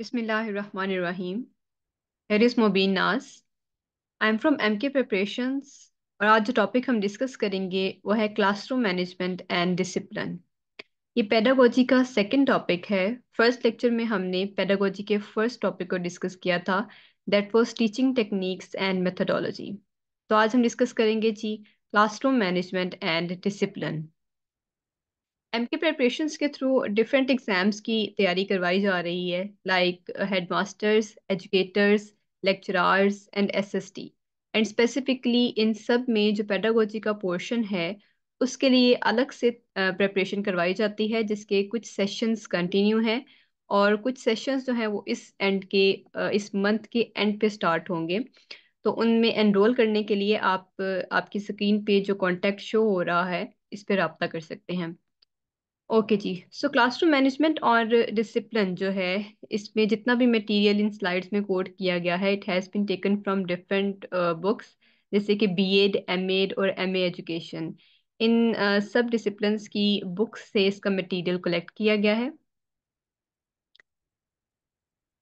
बिसमीम हेरिस Mobeen Naaz I am from M K preparations और आज जो टॉपिक हम डिस्कस करेंगे वो है क्लासरूम मैनेजमेंट एंड डिसिप्लिन ये पैडागोजी का सेकंड टॉपिक है फर्स्ट लेक्चर में हमने पैडागोजी के फर्स्ट टॉपिक को डिस्कस किया था that was teaching techniques and methodology तो आज हम डिस्कस करेंगे जी क्लासरूम मैनेजमेंट एंड डिसिप्लिन एम के प्रेपरेशन के थ्रू डिफरेंट एग्ज़ाम्स की तैयारी करवाई जा रही है like head masters educators lecturers and S S T and specifically इन सब में जो पैडागोजी का पोर्शन है उसके लिए अलग से प्रेपरेशन uh, करवाई जाती है जिसके कुछ सेशंस कंटिन्यू हैं और कुछ सेशंस जो हैं वो इस एंड के uh, इस मंथ के एंड पे स्टार्ट होंगे तो उनमें एनरोल करने के लिए आप uh, आपकी स्क्रीन पे जो कॉन्टेक्ट शो हो रहा है इस पर रबता कर सकते हैं ओके जी सो क्लासरूम मैनेजमेंट और डिसिप्लिन जो है इसमें जितना भी मटेरियल इन स्लाइड्स में कोड किया गया है it has been taken from different books जैसे कि बी एड एम एड और एम ए एजुकेशन इन uh, सब डिसिप्लिन की बुक्स से इसका मटेरियल कलेक्ट किया गया है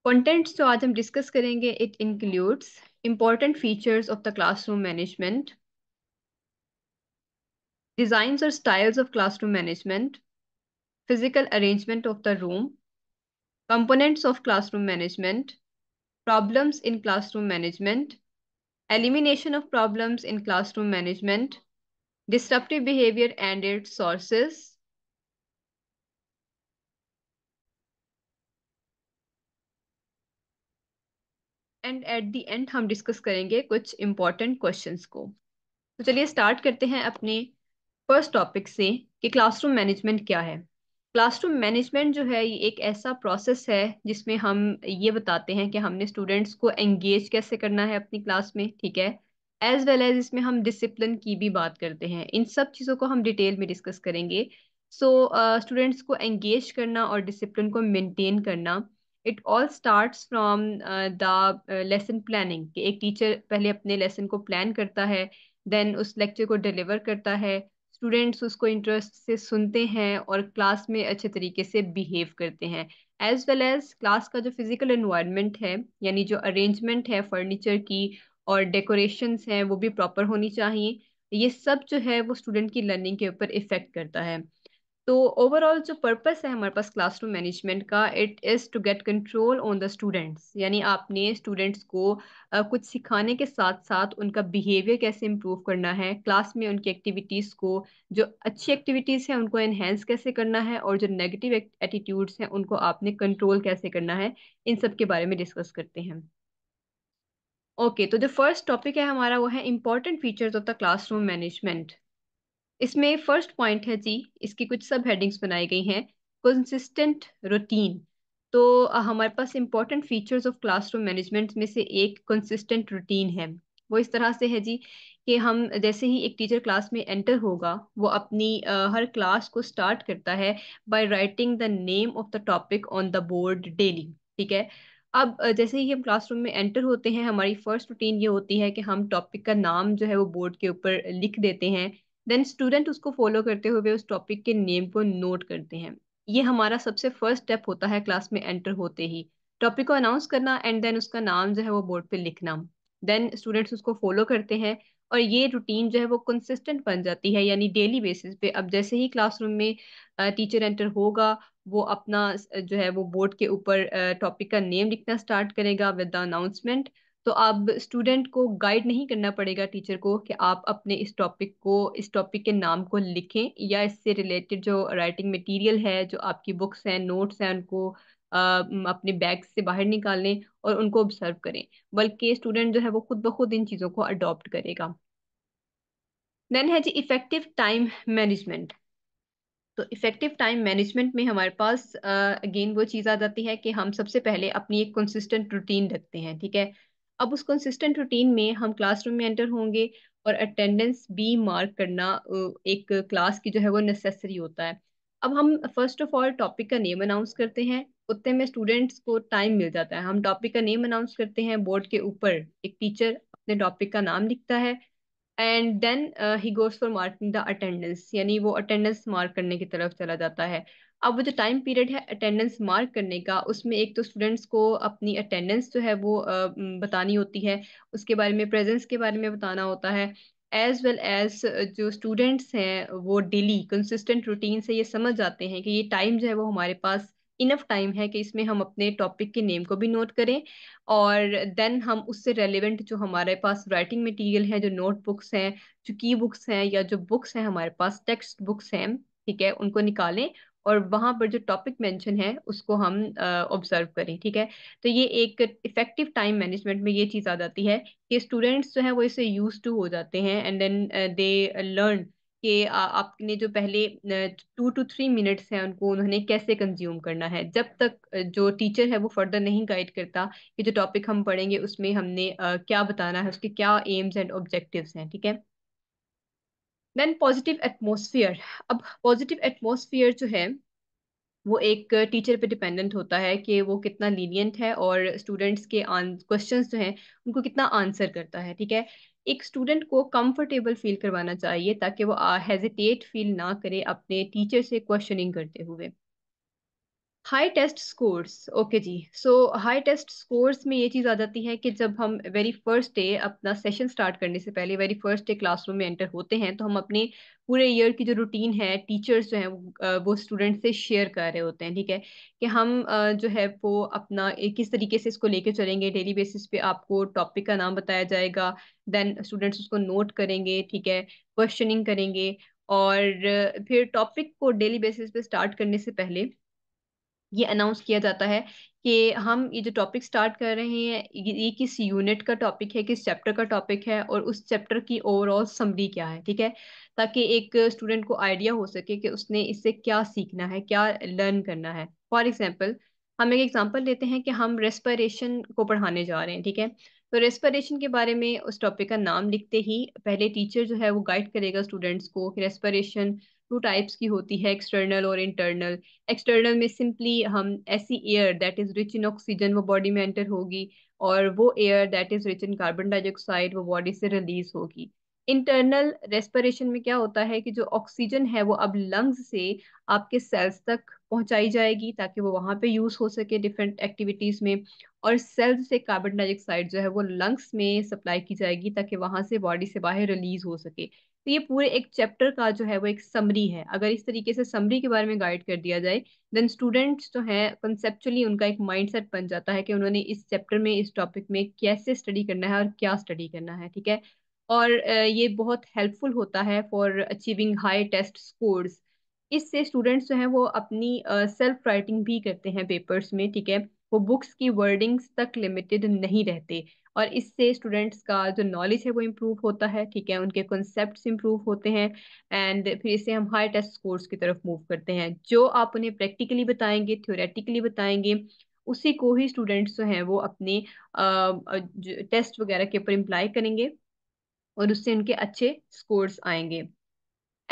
कंटेंट्स जो तो आज हम डिस्कस करेंगे it includes important features of the classroom management design और styles of classroom management physical arrangement of the room, components of classroom management, problems in classroom management, elimination of problems in classroom management, disruptive behavior and its sources, and at the end हम discuss करेंगे कुछ important questions को तो चलिए start करते हैं अपने first topic से कि क्लासरूम मैनेजमेंट क्या है क्लासरूम मैनेजमेंट जो है ये एक ऐसा प्रोसेस है जिसमें हम ये बताते हैं कि हमने स्टूडेंट्स को एंगेज कैसे करना है अपनी क्लास में ठीक है एज वेल एज इसमें हम डिसिप्लिन की भी बात करते हैं इन सब चीज़ों को हम डिटेल में डिस्कस करेंगे सो स्टूडेंट्स uh, को एंगेज करना और डिसिप्लिन को मेनटेन करना it all start from the lesson planning कि एक टीचर पहले अपने लेसन को प्लान करता है देन उस लेक्चर को डिलीवर करता है स्टूडेंट्स उसको इंटरेस्ट से सुनते हैं और क्लास में अच्छे तरीके से बिहेव करते हैं एज वेल एज क्लास का जो फिजिकल इन्वायरमेंट है यानी जो अरेंजमेंट है फर्नीचर की और डेकोरेशंस हैं वो भी प्रॉपर होनी चाहिए ये सब जो है वो स्टूडेंट की लर्निंग के ऊपर इफ़ेक्ट करता है तो ओवरऑल जो पर्पस है हमारे पास क्लासरूम मैनेजमेंट का it is to get control on the students यानी आपने स्टूडेंट्स को आ, कुछ सिखाने के साथ साथ उनका बिहेवियर कैसे इम्प्रूव करना है क्लास में उनकी एक्टिविटीज़ को जो अच्छी एक्टिविटीज़ हैं उनको एनहेंस कैसे करना है और जो नेगेटिव एटीट्यूड्स हैं उनको आपने कंट्रोल कैसे करना है इन सब के बारे में डिस्कस करते हैं ओके okay, तो जो फर्स्ट टॉपिक है हमारा वो है important features of the classroom management इसमें फर्स्ट पॉइंट है जी इसकी कुछ सब हेडिंग्स बनाई गई हैं कंसिस्टेंट रूटीन तो हमारे पास important features of classroom management में से एक कंसिस्टेंट रूटीन है वो इस तरह से है जी कि हम जैसे ही एक टीचर क्लास में एंटर होगा वो अपनी आ, हर क्लास को स्टार्ट करता है by writing the name of the topic on the board daily ठीक है अब जैसे ही हम क्लासरूम में एंटर होते हैं हमारी फर्स्ट रूटीन ये होती है कि हम टॉपिक का नाम जो है वो बोर्ड के ऊपर लिख देते हैं देन स्टूडेंट उसको फॉलो करते हुए उस टॉपिक के नेम को नोट करते हैं ये हमारा सबसे फर्स्ट स्टेप होता है क्लास में एंटर होते ही टॉपिक को अनाउंस करना एंड देन उसका नाम जो है वो बोर्ड पे लिखना देन स्टूडेंट्स उसको फॉलो करते हैं और ये रूटीन जो है वो कंसिस्टेंट बन जाती है यानी डेली बेसिस पे अब जैसे ही क्लासरूम में टीचर एंटर होगा वो अपना जो है वो बोर्ड के ऊपर टॉपिक का नेम लिखना स्टार्ट करेगा विद द अनाउंसमेंट तो अब स्टूडेंट को गाइड नहीं करना पड़ेगा टीचर को कि आप अपने इस टॉपिक को इस टॉपिक के नाम को लिखें या इससे रिलेटेड जो राइटिंग मटेरियल है जो आपकी बुक्स हैं नोट्स हैं उनको आ, अपने बैग से बाहर निकालें और उनको ऑब्जर्व करें बल्कि स्टूडेंट जो है वो खुद ब खुद इन चीज़ों को अडोप्ट करेगा देन है जी इफ़ेक्टिव टाइम मैनेजमेंट तो इफ़ेक्टिव टाइम मैनेजमेंट में हमारे पास अगेन वो चीज़ आ जाती है कि हम सबसे पहले अपनी एक कंसिस्टेंट रूटीन रखते हैं ठीक है अब उस कंसिस्टेंट रूटीन में हम क्लासरूम में एंटर होंगे और अटेंडेंस भी मार्क करना एक क्लास की जो है वो नेसेसरी होता है अब हम फर्स्ट ऑफ ऑल टॉपिक का नेम अनाउंस करते हैं उतने में स्टूडेंट्स को टाइम मिल जाता है हम टॉपिक का नेम अनाउंस करते हैं बोर्ड के ऊपर एक टीचर अपने टॉपिक का नाम लिखता है and then he goes for marking the attendance यानी वो अटेंडेंस मार्क करने की तरफ चला जाता है अब वो जो टाइम पीरियड है अटेंडेंस मार्क करने का उसमें एक तो स्टूडेंट्स को अपनी अटेंडेंस जो है वो बतानी होती है उसके बारे में प्रेजेंस के बारे में बताना होता है एज वेल एज जो स्टूडेंट्स हैं वो डेली कंसिस्टेंट रूटीन से ये समझ जाते हैं कि ये टाइम जो है वो हमारे पास इनफ टाइम है कि इसमें हम अपने टॉपिक के नेम को भी नोट करें और देन हम उससे रेलिवेंट जो हमारे पास राइटिंग मटेरियल है जो नोट बुक्स हैं जो की बुक्स हैं या जो बुक्स हैं हमारे पास टेक्स्ट बुक्स हैं ठीक है उनको निकालें और वहाँ पर जो टॉपिक मेंशन है उसको हम ऑब्जर्व करें ठीक है तो ये एक इफेक्टिव टाइम मैनेजमेंट में ये चीज़ आ जाती है कि स्टूडेंट्स जो है वो इसे यूज टू हो जाते हैं एंड देन दे लर्न कि आपने जो पहले टू टू थ्री मिनट्स हैं उनको उन्होंने कैसे कंज्यूम करना है जब तक जो टीचर है वो फर्दर नहीं गाइड करता कि जो टॉपिक हम पढ़ेंगे उसमें हमने क्या बताना है उसके क्या एम्स एंड ऑब्जेक्टिव्स हैं ठीक है देन पॉजिटिव एटमोसफियर अब पॉजिटिव एटमोसफियर जो है वो एक टीचर पे डिपेंडेंट होता है कि वो कितना लीनियंट है और स्टूडेंट्स के क्वेश्चंस जो हैं उनको कितना आंसर करता है ठीक है एक स्टूडेंट को कंफर्टेबल फील करवाना चाहिए ताकि वो हेजिटेट फील ना करे अपने टीचर से क्वेश्चनिंग करते हुए हाई टेस्ट स्कोर्स ओके जी सो हाई टेस्ट स्कोर्स में ये चीज़ आ जाती है कि जब हम वेरी फर्स्ट डे अपना सेशन स्टार्ट करने से पहले वेरी फर्स्ट डे क्लासरूम में एंटर होते हैं तो हम अपने पूरे ईयर की जो रूटीन है टीचर्स जो हैं वो स्टूडेंट से शेयर कर रहे होते हैं ठीक है कि हम जो है वो अपना किस तरीके से इसको लेके चलेंगे डेली बेसिस पे आपको टॉपिक का नाम बताया जाएगा देन स्टूडेंट्स उसको नोट करेंगे ठीक है क्वेश्चनिंग करेंगे और फिर टॉपिक को डेली बेसिस पे स्टार्ट करने से पहले ये अनाउंस किया जाता है कि हम ये जो टॉपिक स्टार्ट कर रहे हैं ये किस यूनिट का टॉपिक है किस चैप्टर का टॉपिक है और उस चैप्टर की ओवरऑल समरी क्या है ठीक है ताकि एक स्टूडेंट को आइडिया हो सके कि उसने इससे क्या सीखना है क्या लर्न करना है फॉर एग्जाम्पल हम एक एग्जाम्पल लेते हैं कि हम रेस्परेशन को पढ़ाने जा रहे हैं ठीक है तो रेस्परेशन के बारे में उस टॉपिक का नाम लिखते ही पहले टीचर जो है वो गाइड करेगा स्टूडेंट्स को कि रेस्परेशन टू टाइप्स की होती है एक्सटर्नल और इंटरनल एक्सटर्नल में सिंपली हम ऐसी air that is rich in oxygen वो बॉडी में एंटर होगी और वो air that is rich in carbon dioxide वो बॉडी से रिलीज होगी इंटरनल रेस्पिरेशन में क्या होता है कि जो ऑक्सीजन है वो अब लंग्स से आपके सेल्स तक पहुंचाई जाएगी ताकि वो वहां पे यूज़ हो सके डिफरेंट एक्टिविटीज़ में और सेल्स से कार्बन डाइऑक्साइड जो है वो लंग्स में सप्लाई की जाएगी ताकि वहां से बॉडी से बाहर रिलीज हो सके तो ये पूरे एक चैप्टर का जो है वो एक समरी है अगर इस तरीके से समरी के बारे में गाइड कर दिया जाए देन स्टूडेंट्स जो है कंसेप्चुअली उनका एक माइंडसेट बन जाता है कि उन्होंने इस चैप्टर में इस टॉपिक में कैसे स्टडी करना है और क्या स्टडी करना है ठीक है और ये बहुत हेल्पफुल होता है for achieving high test scores इससे स्टूडेंट्स जो हैं वो अपनी सेल्फ राइटिंग भी करते हैं पेपर्स में ठीक है वो बुक्स की वर्डिंग्स तक लिमिटेड नहीं रहते और इससे स्टूडेंट्स का जो नॉलेज है वो इम्प्रूव होता है ठीक है उनके कॉन्सेप्ट इम्प्रूव होते हैं एंड फिर इससे हम हाई टेस्ट स्कोर्स की तरफ मूव करते हैं जो आप उन्हें प्रैक्टिकली बताएंगे थ्योरेटिकली बताएंगे उसी को ही स्टूडेंट्स जो हैं वो अपने टेस्ट वगैरह के ऊपर इम्प्लाई करेंगे और उससे उनके अच्छे स्कोर्स आएंगे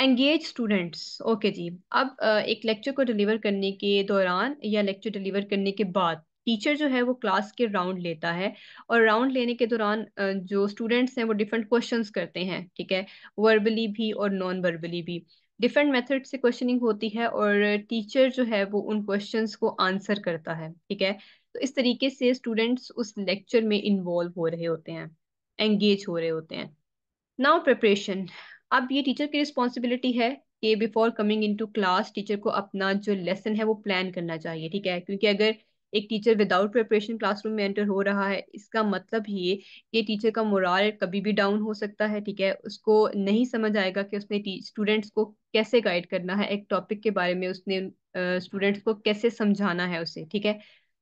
एंगेज स्टूडेंट्स ओके जी अब एक लेक्चर को डिलीवर करने के दौरान या लेक्चर डिलीवर करने के बाद टीचर जो है वो क्लास के राउंड लेता है और राउंड लेने के दौरान जो स्टूडेंट्स हैं वो डिफरेंट क्वेश्चंस करते हैं ठीक है वर्बली भी और नॉन वर्बली भी डिफरेंट मेथड से क्वेश्चनिंग होती है और टीचर जो है वो उन क्वेश्चन को आंसर करता है ठीक है तो इस तरीके से स्टूडेंट्स उस लेक्चर में इन्वॉल्व हो रहे होते हैं एंगेज हो रहे होते हैं नाउ प्रिपरेशन अब ये टीचर की रिस्पॉन्सिबिलिटी है कि before coming into class teacher को अपना जो लेसन है वो प्लान करना चाहिए ठीक है क्योंकि अगर एक टीचर विदाउट प्रिपरेशन क्लासरूम में एंटर हो रहा है इसका मतलब ये कि टीचर का मोराल कभी भी डाउन हो सकता है ठीक है उसको नहीं समझ आएगा कि उसने स्टूडेंट्स को कैसे गाइड करना है एक टॉपिक के बारे में उसने स्टूडेंट्स को कैसे समझाना है उसे ठीक है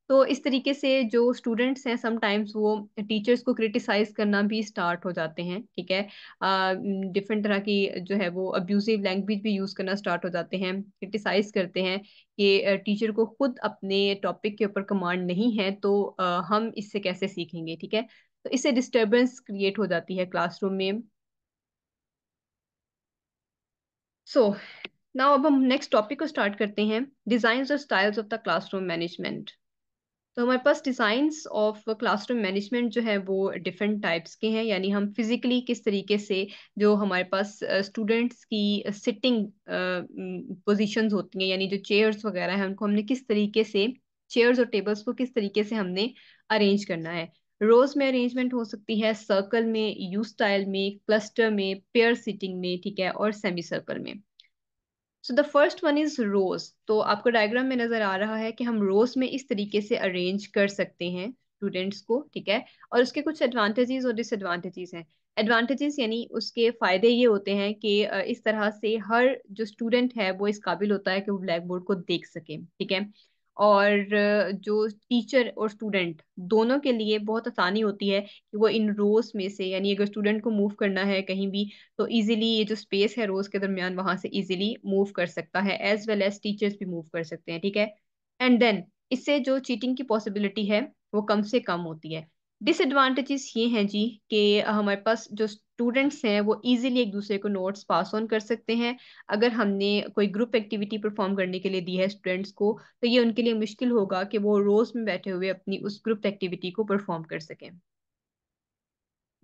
तो इस तरीके से जो स्टूडेंट्स हैं समटाइम्स वो टीचर्स को क्रिटिसाइज करना भी स्टार्ट हो जाते हैं ठीक है डिफरेंट तरह की जो है वो अब्यूजिव लैंग्वेज भी यूज़ करना स्टार्ट हो जाते हैं क्रिटिसाइज करते हैं कि टीचर को खुद अपने टॉपिक के ऊपर कमांड नहीं है तो uh, हम इससे कैसे सीखेंगे ठीक है तो इससे डिस्टर्बेंस क्रिएट हो जाती है क्लासरूम में सो so, नाउ अब हम नेक्स्ट टॉपिक को स्टार्ट करते हैं डिजाइन और styles of the classroom management तो हमारे पास डिज़ाइंस ऑफ क्लासरूम मैनेजमेंट जो है वो डिफरेंट टाइप्स के हैं यानी हम फिज़िकली किस तरीके से जो हमारे पास स्टूडेंट्स की सिटिंग पोजीशंस होती हैं यानी जो चेयर्स वगैरह हैं उनको हमने किस तरीके से चेयर्स और टेबल्स को किस तरीके से हमने अरेंज करना है रोज में अरेंजमेंट हो सकती है सर्कल में यू स्टाइल में क्लस्टर में पेयर सिटिंग में ठीक है और सेमी सर्कल में so the first one is rows तो आपको डायग्राम में नजर आ रहा है कि हम रोज में इस तरीके से अरेंज कर सकते हैं स्टूडेंट्स को ठीक है और उसके कुछ एडवांटेजेस और डिसएडवांटेजेस हैं एडवांटेजेस यानी उसके फ़ायदे ये होते हैं कि इस तरह से हर जो स्टूडेंट है वो इस काबिल होता है कि वो ब्लैक बोर्ड को देख सके ठीक है और जो टीचर और स्टूडेंट दोनों के लिए बहुत आसानी होती है कि वो इन रोज में से यानी अगर स्टूडेंट को मूव करना है कहीं भी तो इजीली ये जो स्पेस है रोज के दरमियान वहां से इजीली मूव कर सकता है एज वेल एज टीचर्स भी मूव कर सकते हैं ठीक है एंड देन इससे जो चीटिंग की पॉसिबिलिटी है वो कम से कम होती है डिसएडवांटेजेस ये हैं जी कि हमारे पास जो स्टूडेंट्स हैं वो इजीली एक दूसरे को नोट्स पास ऑन कर सकते हैं अगर हमने कोई ग्रुप एक्टिविटी परफॉर्म करने के लिए दी है स्टूडेंट्स को तो ये उनके लिए मुश्किल होगा कि वो रोज में बैठे हुए अपनी उस ग्रुप एक्टिविटी को परफॉर्म कर सकें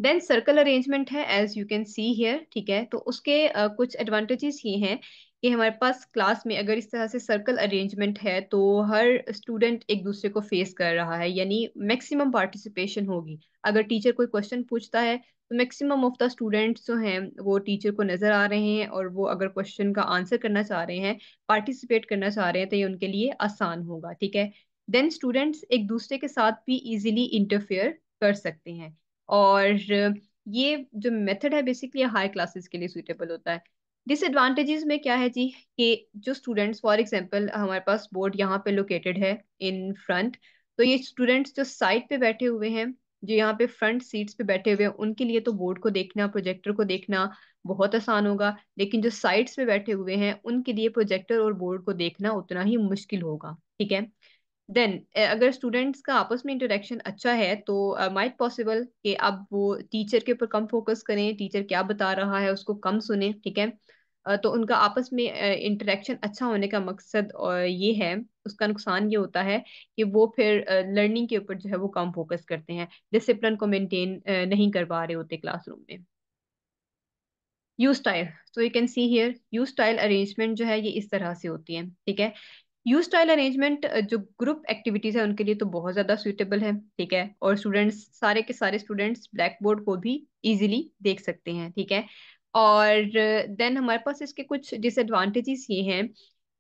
देन सर्कल अरेंजमेंट है as you can see here ठीक है तो उसके uh, कुछ एडवांटेजेस ये हैं कि हमारे पास क्लास में अगर इस तरह से सर्कल अरेंजमेंट है तो हर स्टूडेंट एक दूसरे को फेस कर रहा है यानी मैक्सिमम पार्टिसिपेशन होगी अगर टीचर कोई क्वेश्चन पूछता है तो मैक्सिमम ऑफ द स्टूडेंट्स जो हैं वो टीचर को नज़र आ रहे हैं और वो अगर क्वेश्चन का आंसर करना चाह रहे हैं पार्टिसिपेट करना चाह रहे हैं तो ये उनके लिए आसान होगा ठीक है देन स्टूडेंट्स एक दूसरे के साथ भी ईजिली इंटरफेयर कर सकते हैं और ये जो मेथड है बेसिकली हाई क्लासेस के लिए सूटेबल होता है डिसएडवांटेजेस में क्या है जी कि जो स्टूडेंट्स फॉर एग्जांपल हमारे पास बोर्ड यहाँ पे लोकेटेड है इन फ्रंट तो ये स्टूडेंट्स जो साइड पे बैठे हुए हैं जो यहाँ पे फ्रंट सीट्स पे बैठे हुए हैं उनके लिए तो बोर्ड को देखना प्रोजेक्टर को देखना बहुत आसान होगा लेकिन जो साइड्स पे बैठे हुए हैं उनके लिए प्रोजेक्टर और बोर्ड को देखना उतना ही मुश्किल होगा ठीक है देन अगर स्टूडेंट्स का आपस में इंटरेक्शन अच्छा है तो माइट पॉसिबल कि अब वो टीचर के ऊपर कम फोकस करें टीचर क्या बता रहा है उसको कम सुने ठीक है uh, तो उनका आपस में इंटरेक्शन uh, अच्छा होने का मकसद uh, ये है उसका नुकसान ये होता है कि वो फिर लर्निंग के ऊपर जो है वो कम फोकस करते हैं डिसिप्लिन को uh, नहीं कर पा रहे होते क्लासरूम में U style so you can see here U style arrangement जो है ये इस तरह से होती है ठीक है यू स्टाइल अरेंजमेंट जो ग्रुप एक्टिविटीज है उनके लिए तो बहुत ज़्यादा सुइटेबल है ठीक है और स्टूडेंट्स सारे के सारे स्टूडेंट्स ब्लैक बोर्ड को भी इजिली देख सकते हैं ठीक है और देन हमारे पास इसके कुछ डिसएडवांटेजेस ये हैं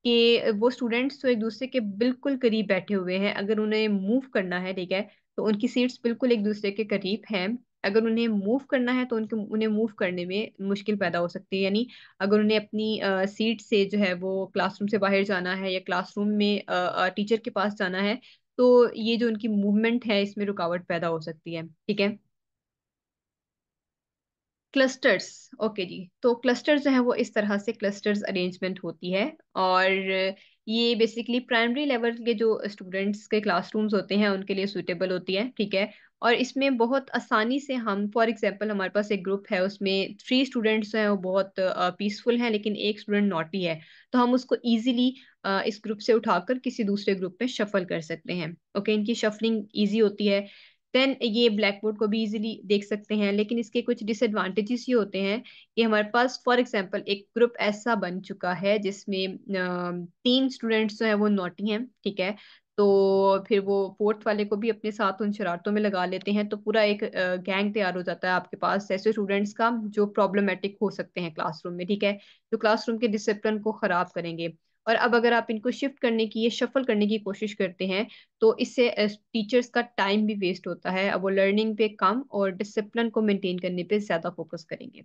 कि वो स्टूडेंट्स तो एक दूसरे के बिल्कुल करीब बैठे हुए हैं अगर उन्हें मूव करना है ठीक है तो उनकी सीट्स बिल्कुल एक दूसरे के करीब हैं अगर उन्हें मूव करना है तो उनके उन्हें मूव करने में मुश्किल पैदा हो सकती है यानी अगर उन्हें अपनी सीट से जो है वो क्लासरूम से बाहर जाना है या क्लासरूम में टीचर के पास जाना है तो ये जो उनकी मूवमेंट है इसमें रुकावट पैदा हो सकती है ठीक है क्लस्टर्स ओके जी तो क्लस्टर्स जो है वो इस तरह से क्लस्टर्स अरेंजमेंट होती है और ये बेसिकली प्राइमरी लेवल के जो स्टूडेंट्स के क्लासरूम्स होते हैं उनके लिए सूटेबल होती है ठीक है और इसमें बहुत आसानी से हम फॉर एग्जांपल हमारे पास एक ग्रुप है उसमें थ्री स्टूडेंट्स हैं वो बहुत पीसफुल हैं लेकिन एक स्टूडेंट नॉटी है तो हम उसको इजीली इस ग्रुप से उठाकर किसी दूसरे ग्रुप में शफल कर सकते हैं ओके इनकी शफलिंग ईजी होती है देन ये ब्लैक बोर्ड को भी इजीली देख सकते हैं लेकिन इसके कुछ डिसएडवांटेजेस ये होते हैं कि हमारे पास फॉर एग्जांपल एक ग्रुप ऐसा बन चुका है जिसमें तीन स्टूडेंट्स जो है वो नोटी हैं ठीक है तो फिर वो फोर्थ वाले को भी अपने साथ उन शरारतों में लगा लेते हैं तो पूरा एक गैंग तैयार हो जाता है आपके पास ऐसे स्टूडेंट्स का जो प्रॉब्लमेटिक हो सकते हैं क्लासरूम में ठीक है जो क्लासरूम के डिसिप्लिन को ख़राब करेंगे और अब अगर आप इनको शिफ्ट करने की या शफल करने की कोशिश करते हैं तो इससे टीचर्स का टाइम भी वेस्ट होता है अब वो लर्निंग पे कम और डिसिप्लिन को मेंटेन करने पे ज़्यादा फोकस करेंगे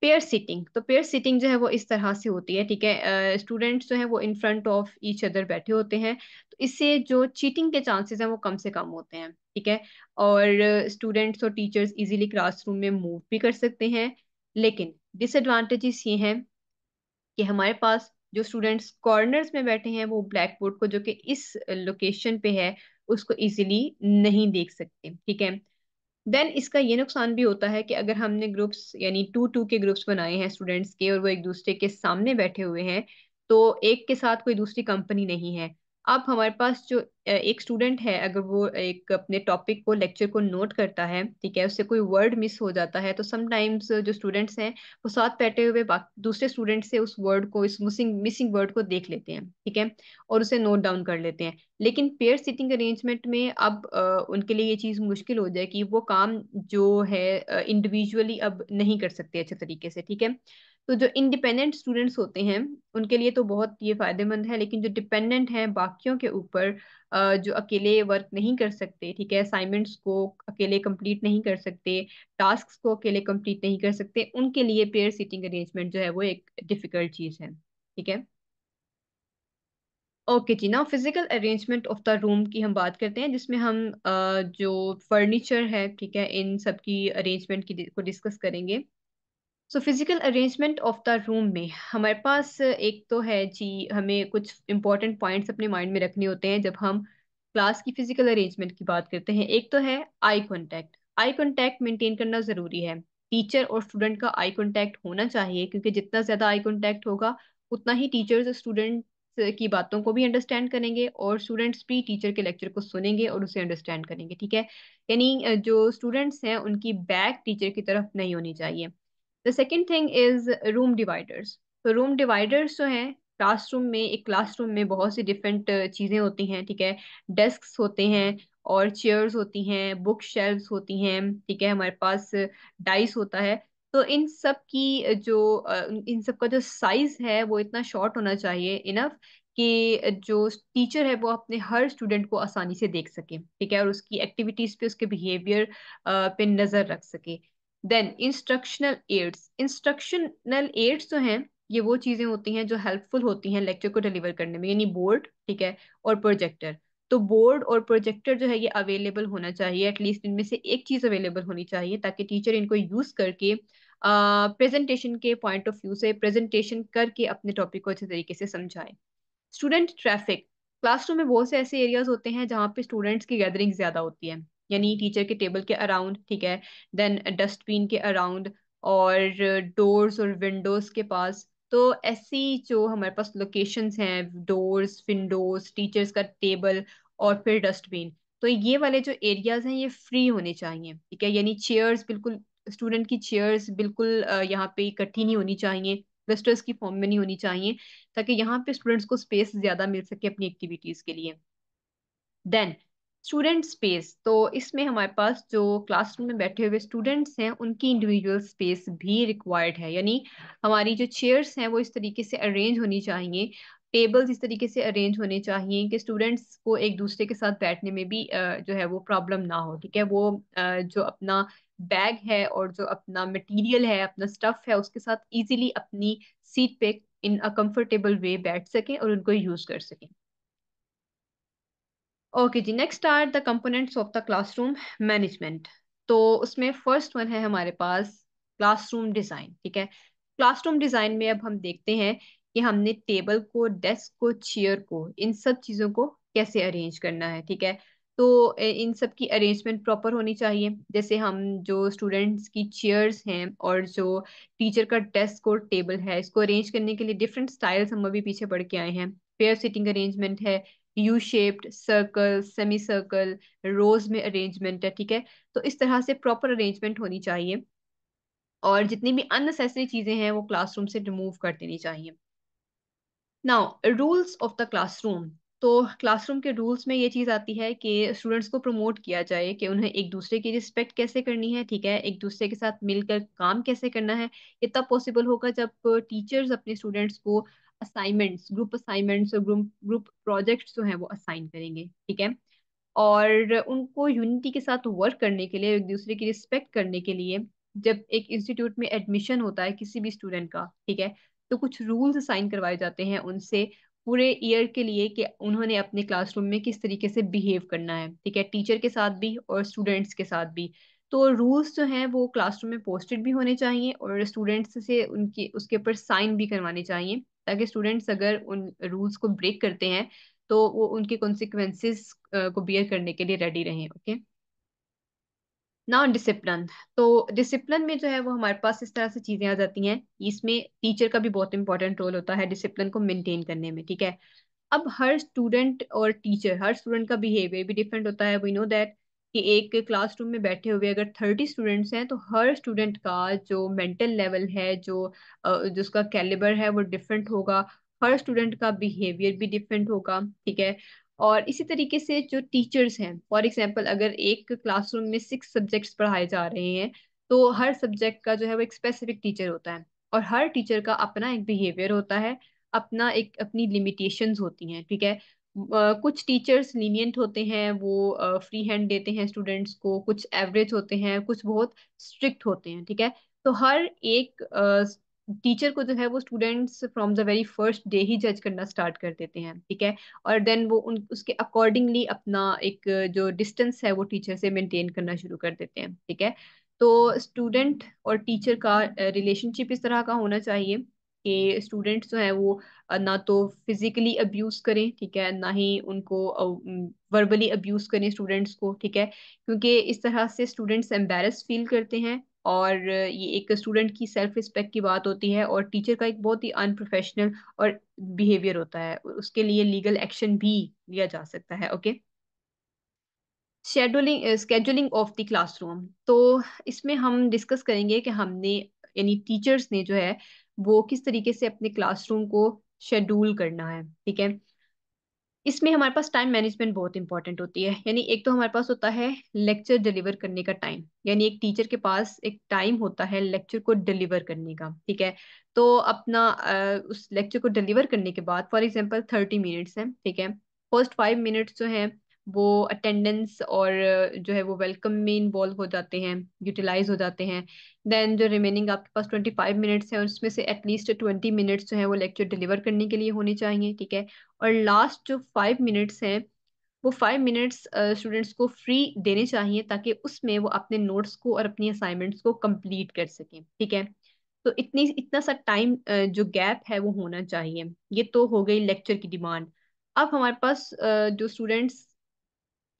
पेयर सीटिंग तो पेयर सीटिंग जो है वो इस तरह से होती है ठीक है स्टूडेंट्स uh, जो है वो in front of each other बैठे होते हैं तो इससे जो चीटिंग के चांसेस हैं वो कम से कम होते हैं ठीक है और स्टूडेंट्स और टीचर्स इजीली क्लासरूम में मूव भी कर सकते हैं लेकिन डिसएडवांटेजेस ये हैं कि हमारे पास जो स्टूडेंट्स कॉर्नर्स में बैठे हैं वो ब्लैक बोर्ड को जो कि इस लोकेशन पे है उसको इजीली नहीं देख सकते ठीक है देन इसका ये नुकसान भी होता है कि अगर हमने ग्रुप्स यानी टू टू के ग्रुप्स बनाए हैं स्टूडेंट्स के और वो एक दूसरे के सामने बैठे हुए हैं तो एक के साथ कोई दूसरी कंपनी नहीं है अब हमारे पास जो एक स्टूडेंट है अगर वो एक अपने टॉपिक को लेक्चर को नोट करता है ठीक है उससे कोई वर्ड मिस हो जाता है तो समटाइम्स जो स्टूडेंट्स हैं वो साथ बैठे हुए दूसरे स्टूडेंट से उस वर्ड को इस मिसिंग मिसिंग वर्ड को देख लेते हैं ठीक है और उसे नोट डाउन कर लेते हैं लेकिन पेयर सिटिंग अरेंजमेंट में अब आ, उनके लिए ये चीज़ मुश्किल हो जाए कि वो काम जो है इंडिविजुअली अब नहीं कर सकते अच्छे तरीके से ठीक है तो जो इंडिपेंडेंट स्टूडेंट्स होते हैं उनके लिए तो बहुत ये फ़ायदेमंद है लेकिन जो डिपेंडेंट हैं बाकियों के ऊपर जो अकेले वर्क नहीं कर सकते ठीक है असाइनमेंट्स को अकेले कंप्लीट नहीं कर सकते टास्क को अकेले कंप्लीट नहीं कर सकते उनके लिए पेयर सीटिंग अरेंजमेंट जो है वो एक डिफ़िकल्ट चीज़ है ठीक है ओके जी ना physical arrangement of the room की हम बात करते हैं जिसमें हम जो फर्नीचर है ठीक है इन सब की अरेंजमेंट की को डिस्कस करेंगे so physical arrangement of the room में हमारे पास एक तो है जी हमें कुछ इंपॉर्टेंट पॉइंट्स अपने माइंड में रखने होते हैं जब हम क्लास की फिजिकल अरेंजमेंट की बात करते हैं एक तो है eye contact eye contact maintain करना ज़रूरी है टीचर और स्टूडेंट का आई कॉन्टैक्ट होना चाहिए क्योंकि जितना ज़्यादा आई कॉन्टैक्ट होगा उतना ही टीचर्स स्टूडेंट की बातों को भी अंडरस्टैंड करेंगे और स्टूडेंट्स भी टीचर के लेक्चर को सुनेंगे और उसे अंडरस्टैंड करेंगे ठीक है यानी जो स्टूडेंट्स हैं उनकी बैक टीचर की तरफ नहीं होनी चाहिए the second thing is room dividers तो रूम डिवाइडर्स जो हैं क्लासरूम में एक क्लासरूम में बहुत सी डिफरेंट uh, चीज़ें होती हैं ठीक है डेस्क होते हैं और चेयर्स होती हैं बुक शेल्व्स होती हैं ठीक है हमारे पास डाइस होता है तो इन सब की uh, जो uh, इन सब का जो साइज है वो इतना शॉर्ट होना चाहिए इनफ कि जो टीचर है वो अपने हर स्टूडेंट को आसानी से देख सके ठीक है और उसकी एक्टिविटीज़ पे उसके बिहेवियर पे नज़र रख सके then instructional aids instructional aids जो हैं ये वो चीज़ें होती हैं जो हेल्पफुल होती हैं लेक्चर को डिलीवर करने में यानी बोर्ड ठीक है और प्रोजेक्टर तो बोर्ड और प्रोजेक्टर जो है ये अवेलेबल होना चाहिए एटलीस्ट इनमें से एक चीज़ अवेलेबल होनी चाहिए ताकि टीचर इनको यूज़ करके प्रेजेंटेशन के पॉइंट ऑफ व्यू से प्रेजेंटेशन करके अपने टॉपिक को अच्छे तरीके से समझाएं स्टूडेंट ट्रैफिक क्लासरूम में बहुत से ऐसे एरियाज होते हैं जहाँ पे स्टूडेंट्स की गैदरिंग ज़्यादा होती है यानी टीचर के टेबल के अराउंड ठीक है देन डस्टबिन के अराउंड और डोर्स और विंडोज के पास तो ऐसी जो हमारे पास लोकेशंस हैं डोर्स विंडोज टीचर्स का टेबल और फिर डस्टबिन तो ये वाले जो एरियाज हैं ये फ्री होने चाहिए ठीक है यानी चेयर्स बिल्कुल स्टूडेंट की चेयर्स बिल्कुल यहाँ पे इकट्ठी नहीं होनी चाहिए क्लस्टर्स की फॉर्म में नहीं होनी चाहिए ताकि यहाँ पे स्टूडेंट्स को स्पेस ज़्यादा मिल सके अपनी एक्टिविटीज़ के लिए देन स्टूडेंट स्पेस तो इसमें हमारे पास जो क्लासरूम में बैठे हुए स्टूडेंट्स हैं उनकी इंडिविजुअल स्पेस भी रिक्वायर्ड है यानी हमारी जो चेयर्स हैं वो इस तरीके से अरेंज होनी चाहिए टेबल्स इस तरीके से अरेंज होने चाहिए कि स्टूडेंट्स को एक दूसरे के साथ बैठने में भी जो है वो प्रॉब्लम ना हो ठीक है वो जो अपना बैग है और जो अपना मटेरियल है अपना स्टफ है उसके साथ इजीली अपनी सीट पे इन अ कंफर्टेबल वे बैठ सकें और उनको यूज़ कर सकें ओके जी next are the components of the classroom management तो उसमें फर्स्ट वन है हमारे पास क्लासरूम डिज़ाइन ठीक है क्लासरूम डिज़ाइन में अब हम देखते हैं कि हमने टेबल को डेस्क को चेयर को इन सब चीज़ों को कैसे अरेंज करना है ठीक है तो इन सब की अरेंजमेंट प्रॉपर होनी चाहिए जैसे हम जो स्टूडेंट्स की चेयर्स हैं और जो टीचर का डेस्क और टेबल है इसको अरेंज करने के लिए डिफरेंट स्टाइल्स हम अभी पीछे पढ़ के आए हैं पेयर सिटिंग अरेंजमेंट है U shaped circle semi circle rows में अरेंजमेंट है ठीक है तो इस तरह से प्रॉपर अरेंजमेंट होनी चाहिए और जितनी भी अननेसेसरी चीज़ें हैं वो क्लासरूम से रिमूव कर देनी चाहिए now rules of the classroom तो क्लासरूम के रूल्स में ये चीज़ आती है कि स्टूडेंट्स को प्रमोट किया जाए कि उन्हें एक दूसरे की रिस्पेक्ट कैसे करनी है ठीक है एक दूसरे के साथ मिलकर काम कैसे करना है ये तब पॉसिबल होगा जब टीचर्स अपने स्टूडेंट्स को असाइनमेंट्स ग्रुप असाइनमेंट्स और ग्रुप ग्रुप प्रोजेक्ट्स जो हैं वो असाइन करेंगे ठीक है और उनको यूनिटी के साथ वर्क करने के लिए एक दूसरे की रिस्पेक्ट करने के लिए जब एक इंस्टीट्यूट में एडमिशन होता है किसी भी स्टूडेंट का ठीक है तो कुछ रूल्स असाइन करवाए जाते हैं उनसे पूरे ईयर के लिए कि उन्होंने अपने क्लासरूम में किस तरीके से बिहेव करना है ठीक है टीचर के साथ भी और स्टूडेंट्स के साथ भी तो रूल्स जो हैं वो क्लासरूम में पोस्टेड भी होने चाहिए और स्टूडेंट्स से उनके उसके ऊपर साइन भी करवाने चाहिए ताकि स्टूडेंट्स अगर उन रूल्स को ब्रेक करते हैं तो वो उनके कॉन्सिक्वेंसिस को बियर करने के लिए रेडी रहें ओके नॉन डिसिप्लिन तो डिसिप्लिन में जो है वो हमारे पास इस तरह से चीज़ें आ जाती हैं इसमें टीचर का भी बहुत इंपॉर्टेंट रोल होता है डिसिप्लिन को मेंटेन करने में ठीक है अब हर स्टूडेंट और टीचर हर स्टूडेंट का बिहेवियर भी डिफरेंट होता है वी नो दैट कि एक क्लासरूम में बैठे हुए अगर थर्टी स्टूडेंट्स हैं तो हर स्टूडेंट का जो मेंटल लेवल है जो जिसका कैलिबर है वो डिफरेंट होगा हर स्टूडेंट का बिहेवियर भी डिफरेंट होगा ठीक है और इसी तरीके से जो टीचर्स हैं फॉर एग्जाम्पल अगर एक क्लासरूम में सिक्स सब्जेक्ट्स पढ़ाए जा रहे हैं तो हर सब्जेक्ट का जो है वो एक स्पेसिफिक टीचर होता है और हर टीचर का अपना एक बिहेवियर होता है अपना एक अपनी लिमिटेशंस होती हैं ठीक है कुछ टीचर्स लीनियंट होते हैं वो फ्री हैंड देते हैं स्टूडेंट्स को कुछ एवरेज होते हैं कुछ बहुत स्ट्रिक्ट होते हैं ठीक है तो हर एक टीचर को जो है वो students from the very first day ही जज करना स्टार्ट कर देते हैं ठीक है और देन वो उन उसके अकॉर्डिंगली अपना एक जो डिस्टेंस है वो टीचर से मेनटेन करना शुरू कर देते हैं ठीक है तो स्टूडेंट और टीचर का रिलेशनशिप इस तरह का होना चाहिए कि स्टूडेंट्स जो हैं वो ना तो फिजिकली अब्यूज़ करें ठीक है ना ही उनको वर्बली अब्यूज़ करें स्टूडेंट्स को ठीक है क्योंकि इस तरह से स्टूडेंट्स एम्बेरस फील करते हैं और ये एक स्टूडेंट की सेल्फ रिस्पेक्ट की बात होती है और टीचर का एक बहुत ही अनप्रोफेशनल और बिहेवियर होता है उसके लिए लीगल एक्शन भी लिया जा सकता है okay scheduling scheduling of the classroom तो इसमें हम डिस्कस करेंगे कि हमने यानी टीचर्स ने जो है वो किस तरीके से अपने क्लासरूम को शेड्यूल करना है ठीक है इसमें हमारे पास टाइम मैनेजमेंट बहुत इंपॉर्टेंट होती है यानी एक तो हमारे पास होता है लेक्चर डिलीवर करने का टाइम यानी एक टीचर के पास एक टाइम होता है लेक्चर को डिलीवर करने का ठीक है तो अपना आ, उस लेक्चर को डिलीवर करने के बाद फॉर एग्जांपल थर्टी मिनट्स हैं ठीक है फर्स्ट फाइव मिनट्स जो हैं वो अटेंडेंस और जो है वो वेलकम में इन्वॉल्व हो जाते हैं यूटिलाइज हो जाते हैं देन जो रिमेनिंग आपके पास ट्वेंटी फाइव मिनट्स हैं उसमें से एटलीस्ट ट्वेंटी मिनट्स जो है वो लेक्चर डिलीवर करने के लिए होने चाहिए ठीक है और लास्ट जो फाइव मिनट्स हैं वो फाइव मिनट्स स्टूडेंट्स को फ्री देने चाहिए ताकि उसमें वो अपने नोट्स को और अपनी असाइनमेंट्स को कम्प्लीट कर सकें ठीक है तो इतनी इतना सा टाइम जो गैप है वो होना चाहिए ये तो हो गई लेक्चर की डिमांड अब हमारे पास जो स्टूडेंट्स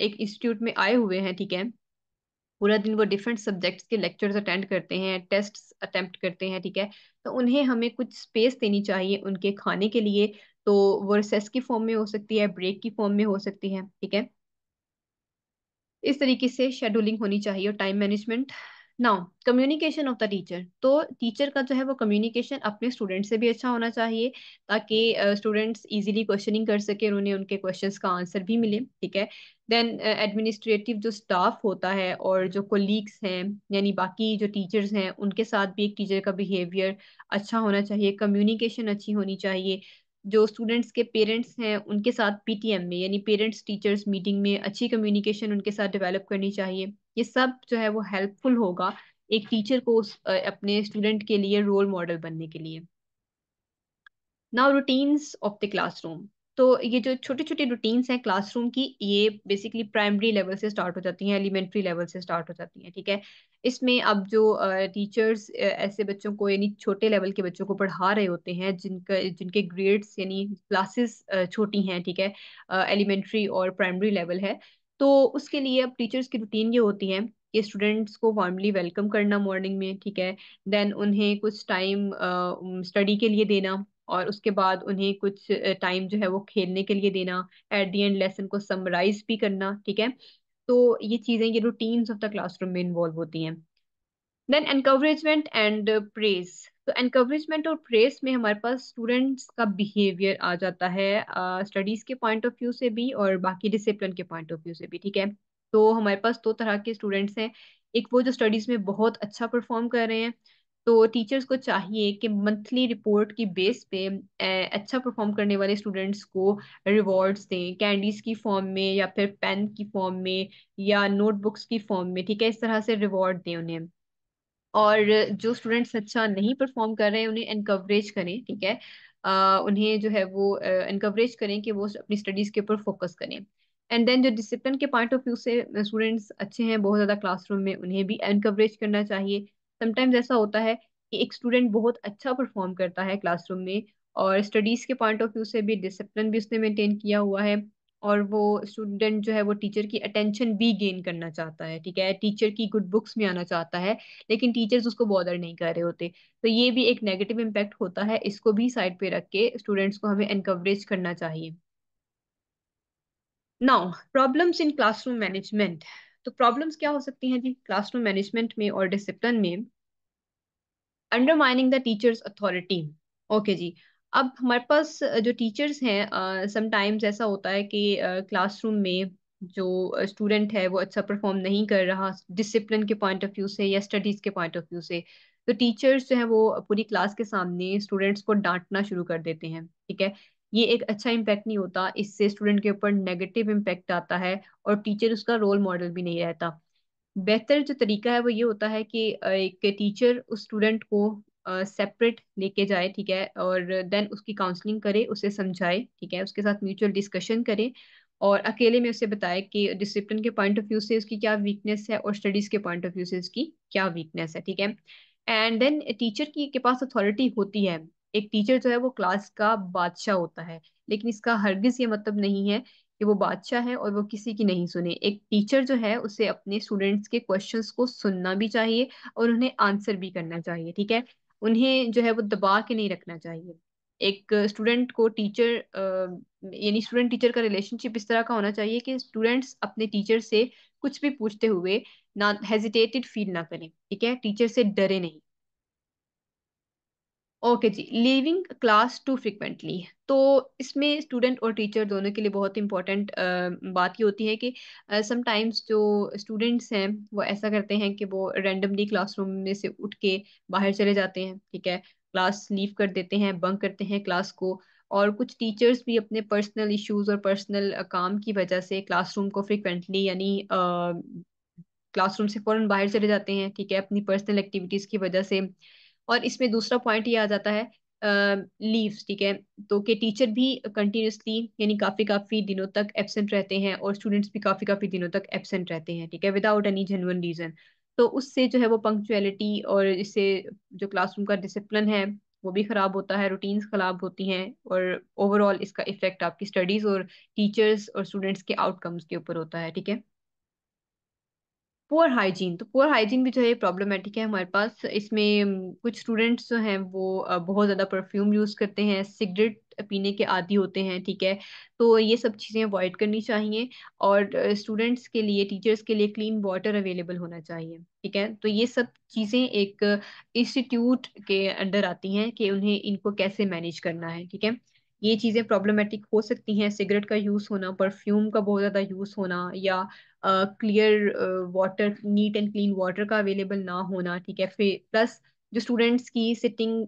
एक इंस्टीट्यूट में आए हुए हैं ठीक है पूरा दिन वो डिफरेंट सब्जेक्ट्स के लेक्चर्स अटेंड करते हैं टेस्ट अटेम्प्ट करते हैं ठीक है तो उन्हें हमें कुछ स्पेस देनी चाहिए उनके खाने के लिए तो वो रिसेस की फॉर्म में हो सकती है ब्रेक की फॉर्म में हो सकती है ठीक है इस तरीके से शेड्यूलिंग होनी चाहिए और time management now communication of the teacher तो टीचर का जो है वो कम्युनिकेशन अपने स्टूडेंट से भी अच्छा होना चाहिए ताकि स्टूडेंट्स इजीली क्वेश्चनिंग कर सके उन्हें उनके क्वेश्चंस का आंसर भी मिले ठीक है देन एडमिनिस्ट्रेटिव जो स्टाफ होता है और जो कोलीग्स हैं यानी बाकी जो टीचर्स हैं उनके साथ भी एक टीचर का बिहेवियर अच्छा होना चाहिए कम्युनिकेशन अच्छी होनी चाहिए जो स्टूडेंट्स के पेरेंट्स हैं उनके साथ पीटीएम में यानी पेरेंट्स टीचर्स मीटिंग में अच्छी कम्युनिकेशन उनके साथ डेवलप करनी चाहिए ये सब जो है वो हेल्पफुल होगा एक टीचर को अपने स्टूडेंट के लिए रोल मॉडल बनने के लिए now routines of the classroom तो ये जो छोटी छोटी रूटीन्स हैं क्लासरूम की ये बेसिकली प्राइमरी लेवल से स्टार्ट हो जाती हैं एलिमेंट्री लेवल से स्टार्ट हो जाती हैं ठीक है इसमें अब जो टीचर्स ऐसे बच्चों को यानी छोटे लेवल के बच्चों को पढ़ा रहे होते हैं जिनका जिनके ग्रेड्स यानी क्लासेस छोटी हैं ठीक है एलिमेंट्री और प्राइमरी लेवल है तो उसके लिए अब टीचर्स की रूटीन ये होती है कि स्टूडेंट्स को वार्मली वेलकम करना मॉर्निंग में ठीक है देन उन्हें कुछ टाइम स्टडी के लिए देना और उसके बाद उन्हें कुछ टाइम जो है वो खेलने के लिए देना एट दी एंड लेसन को समराइज भी करना ठीक है तो ये चीज़ें ये रूटीन ऑफ द क्लासरूम में इन्वॉल्व होती हैं देन एनकरेजमेंट एंड प्रेस तो एनकरेजमेंट और प्रेस में हमारे पास स्टूडेंट्स का बिहेवियर आ जाता है स्टडीज़ uh, के पॉइंट ऑफ व्यू से भी और बाकी डिसिप्लिन के पॉइंट ऑफ व्यू से भी ठीक है तो हमारे पास दो तरह के स्टूडेंट्स हैं एक वो जो स्टडीज़ में बहुत अच्छा परफॉर्म कर रहे हैं तो टीचर्स को चाहिए कि मंथली रिपोर्ट की बेस पे अच्छा परफॉर्म करने वाले स्टूडेंट्स को रिवॉर्ड्स दें कैंडीज की फॉर्म में या फिर पेन की फॉर्म में या नोटबुक्स की फॉर्म में ठीक है इस तरह से रिवॉर्ड दें उन्हें और जो स्टूडेंट्स अच्छा नहीं परफॉर्म कर रहे हैं उन्हें इनकवरेज करें ठीक है आ, उन्हें जो है वो इनकवरेज करें कि वो अपनी स्टडीज़ के ऊपर फोकस करें एंड देन जो डिसिप्लिन के पॉइंट ऑफ व्यू से स्टूडेंट्स अच्छे हैं बहुत ज़्यादा क्लासरूम में उन्हें भी इनकवरेज करना चाहिए समटाइम्स ऐसा होता है कि एक स्टूडेंट बहुत अच्छा परफॉर्म करता है क्लासरूम में और स्टडीज़ के पॉइंट ऑफ व्यू से भी डिसिप्लिन भी उसने मेंटेन किया हुआ है और वो स्टूडेंट जो है वो टीचर की अटेंशन भी गेन करना चाहता है ठीक है टीचर की गुड बुक्स में आना चाहता है लेकिन टीचर्स उसको बॉर्डर नहीं कर रहे होते तो ये भी एक नेगेटिव इम्पैक्ट होता है इसको भी साइड पे रख के स्टूडेंट्स को हमें इनकवरेज करना चाहिए now problems in classroom management तो प्रॉब्लम्स क्या हो सकती हैं जी क्लासरूम मैनेजमेंट में और डिसिप्लिन में undermining the teachers authority okay जी अब हमारे पास जो टीचर्स हैं समटाइम्स ऐसा होता है कि क्लासरूम में जो स्टूडेंट है वो अच्छा परफॉर्म नहीं कर रहा डिसिप्लिन के पॉइंट ऑफ व्यू से या स्टडीज के पॉइंट ऑफ व्यू से तो टीचर्स जो है वो पूरी क्लास के सामने स्टूडेंट्स को डांटना शुरू कर देते हैं ठीक है ये एक अच्छा इम्पैक्ट नहीं होता इससे स्टूडेंट के ऊपर नेगेटिव इम्पैक्ट आता है और टीचर उसका रोल मॉडल भी नहीं रहता बेहतर जो तरीका है वो ये होता है कि एक टीचर उस स्टूडेंट को सेपरेट uh, लेके जाए ठीक है और देन उसकी काउंसलिंग करे उसे समझाए ठीक है उसके साथ म्यूचुअल डिस्कशन करे और अकेले में उसे बताए कि डिसिप्लिन के पॉइंट ऑफ व्यू से उसकी क्या वीकनेस है और स्टडीज के पॉइंट ऑफ व्यू से उसकी क्या वीकनेस है ठीक है एंड देन टीचर की के पास अथॉरिटी होती है एक टीचर जो है वो क्लास का बादशाह होता है लेकिन इसका हरगिज ये मतलब नहीं है कि वो बादशाह है और वो किसी की नहीं सुने एक टीचर जो है उसे अपने स्टूडेंट्स के क्वेश्चंस को सुनना भी चाहिए और उन्हें आंसर भी करना चाहिए ठीक है उन्हें जो है वो दबा के नहीं रखना चाहिए एक स्टूडेंट को टीचर यानी स्टूडेंट टीचर का रिलेशनशिप इस तरह का होना चाहिए कि स्टूडेंट्स अपने टीचर से कुछ भी पूछते हुए ना हेजिटेटेड फील ना करें ठीक है टीचर से डरे नहीं ओके जी लीविंग क्लास टू फ्रिक्वेंटली तो इसमें स्टूडेंट और टीचर दोनों के लिए बहुत इंपॉर्टेंट बात ये होती है कि समटाइम्स जो स्टूडेंट्स हैं वो ऐसा करते हैं कि वो रेंडमली क्लासरूम में से उठ के बाहर चले जाते हैं ठीक है क्लास लीव कर देते हैं बंक करते हैं क्लास को और कुछ टीचर्स भी अपने पर्सनल इश्यूज और पर्सनल काम की वजह से क्लासरूम को फ्रिक्वेंटली यानी क्लासरूम से फ़ौरन बाहर चले जाते हैं ठीक है अपनी पर्सनल एक्टिविटीज़ की वजह से और इसमें दूसरा पॉइंट ये आ जाता है लीव्स ठीक है तो के टीचर भी कंटिन्यूसली यानी काफ़ी काफ़ी दिनों तक एबसेंट रहते हैं और स्टूडेंट्स भी काफ़ी काफ़ी दिनों तक एबसेंट रहते हैं ठीक है विदाउट एनी जेनुअन रीज़न तो उससे जो है वो पंक्चुअलिटी और इससे जो क्लासरूम का डिसिप्लिन है वो भी ख़राब होता है रूटीन्स ख़राब होती हैं और ओवरऑल इसका इफेक्ट आपकी स्टडीज़ और टीचर्स और स्टूडेंट्स के आउटकम्स के ऊपर होता है ठीक है पुअर हाइजीन तो पुअर हाइजीन भी जो है प्रॉब्लमेटिक है हमारे पास इसमें कुछ स्टूडेंट्स जो हैं वो बहुत ज़्यादा परफ्यूम यूज़ करते हैं सिगरेट पीने के आदि होते हैं ठीक है तो ये सब चीज़ें अवॉइड करनी चाहिए और स्टूडेंट्स के लिए टीचर्स के लिए क्लीन वाटर अवेलेबल होना चाहिए ठीक है तो ये सब चीज़ें एक इंस्टीट्यूट के अंडर आती हैं कि उन्हें इनको कैसे मैनेज करना है ठीक है ये चीज़ें प्रॉब्लमेटिक हो सकती हैं सिगरेट का यूज़ होना परफ्यूम का बहुत ज़्यादा यूज़ होना या clear water neat and clean water का अवेलेबल ना होना ठीक है फिर प्लस जो स्टूडेंट्स की सिटिंग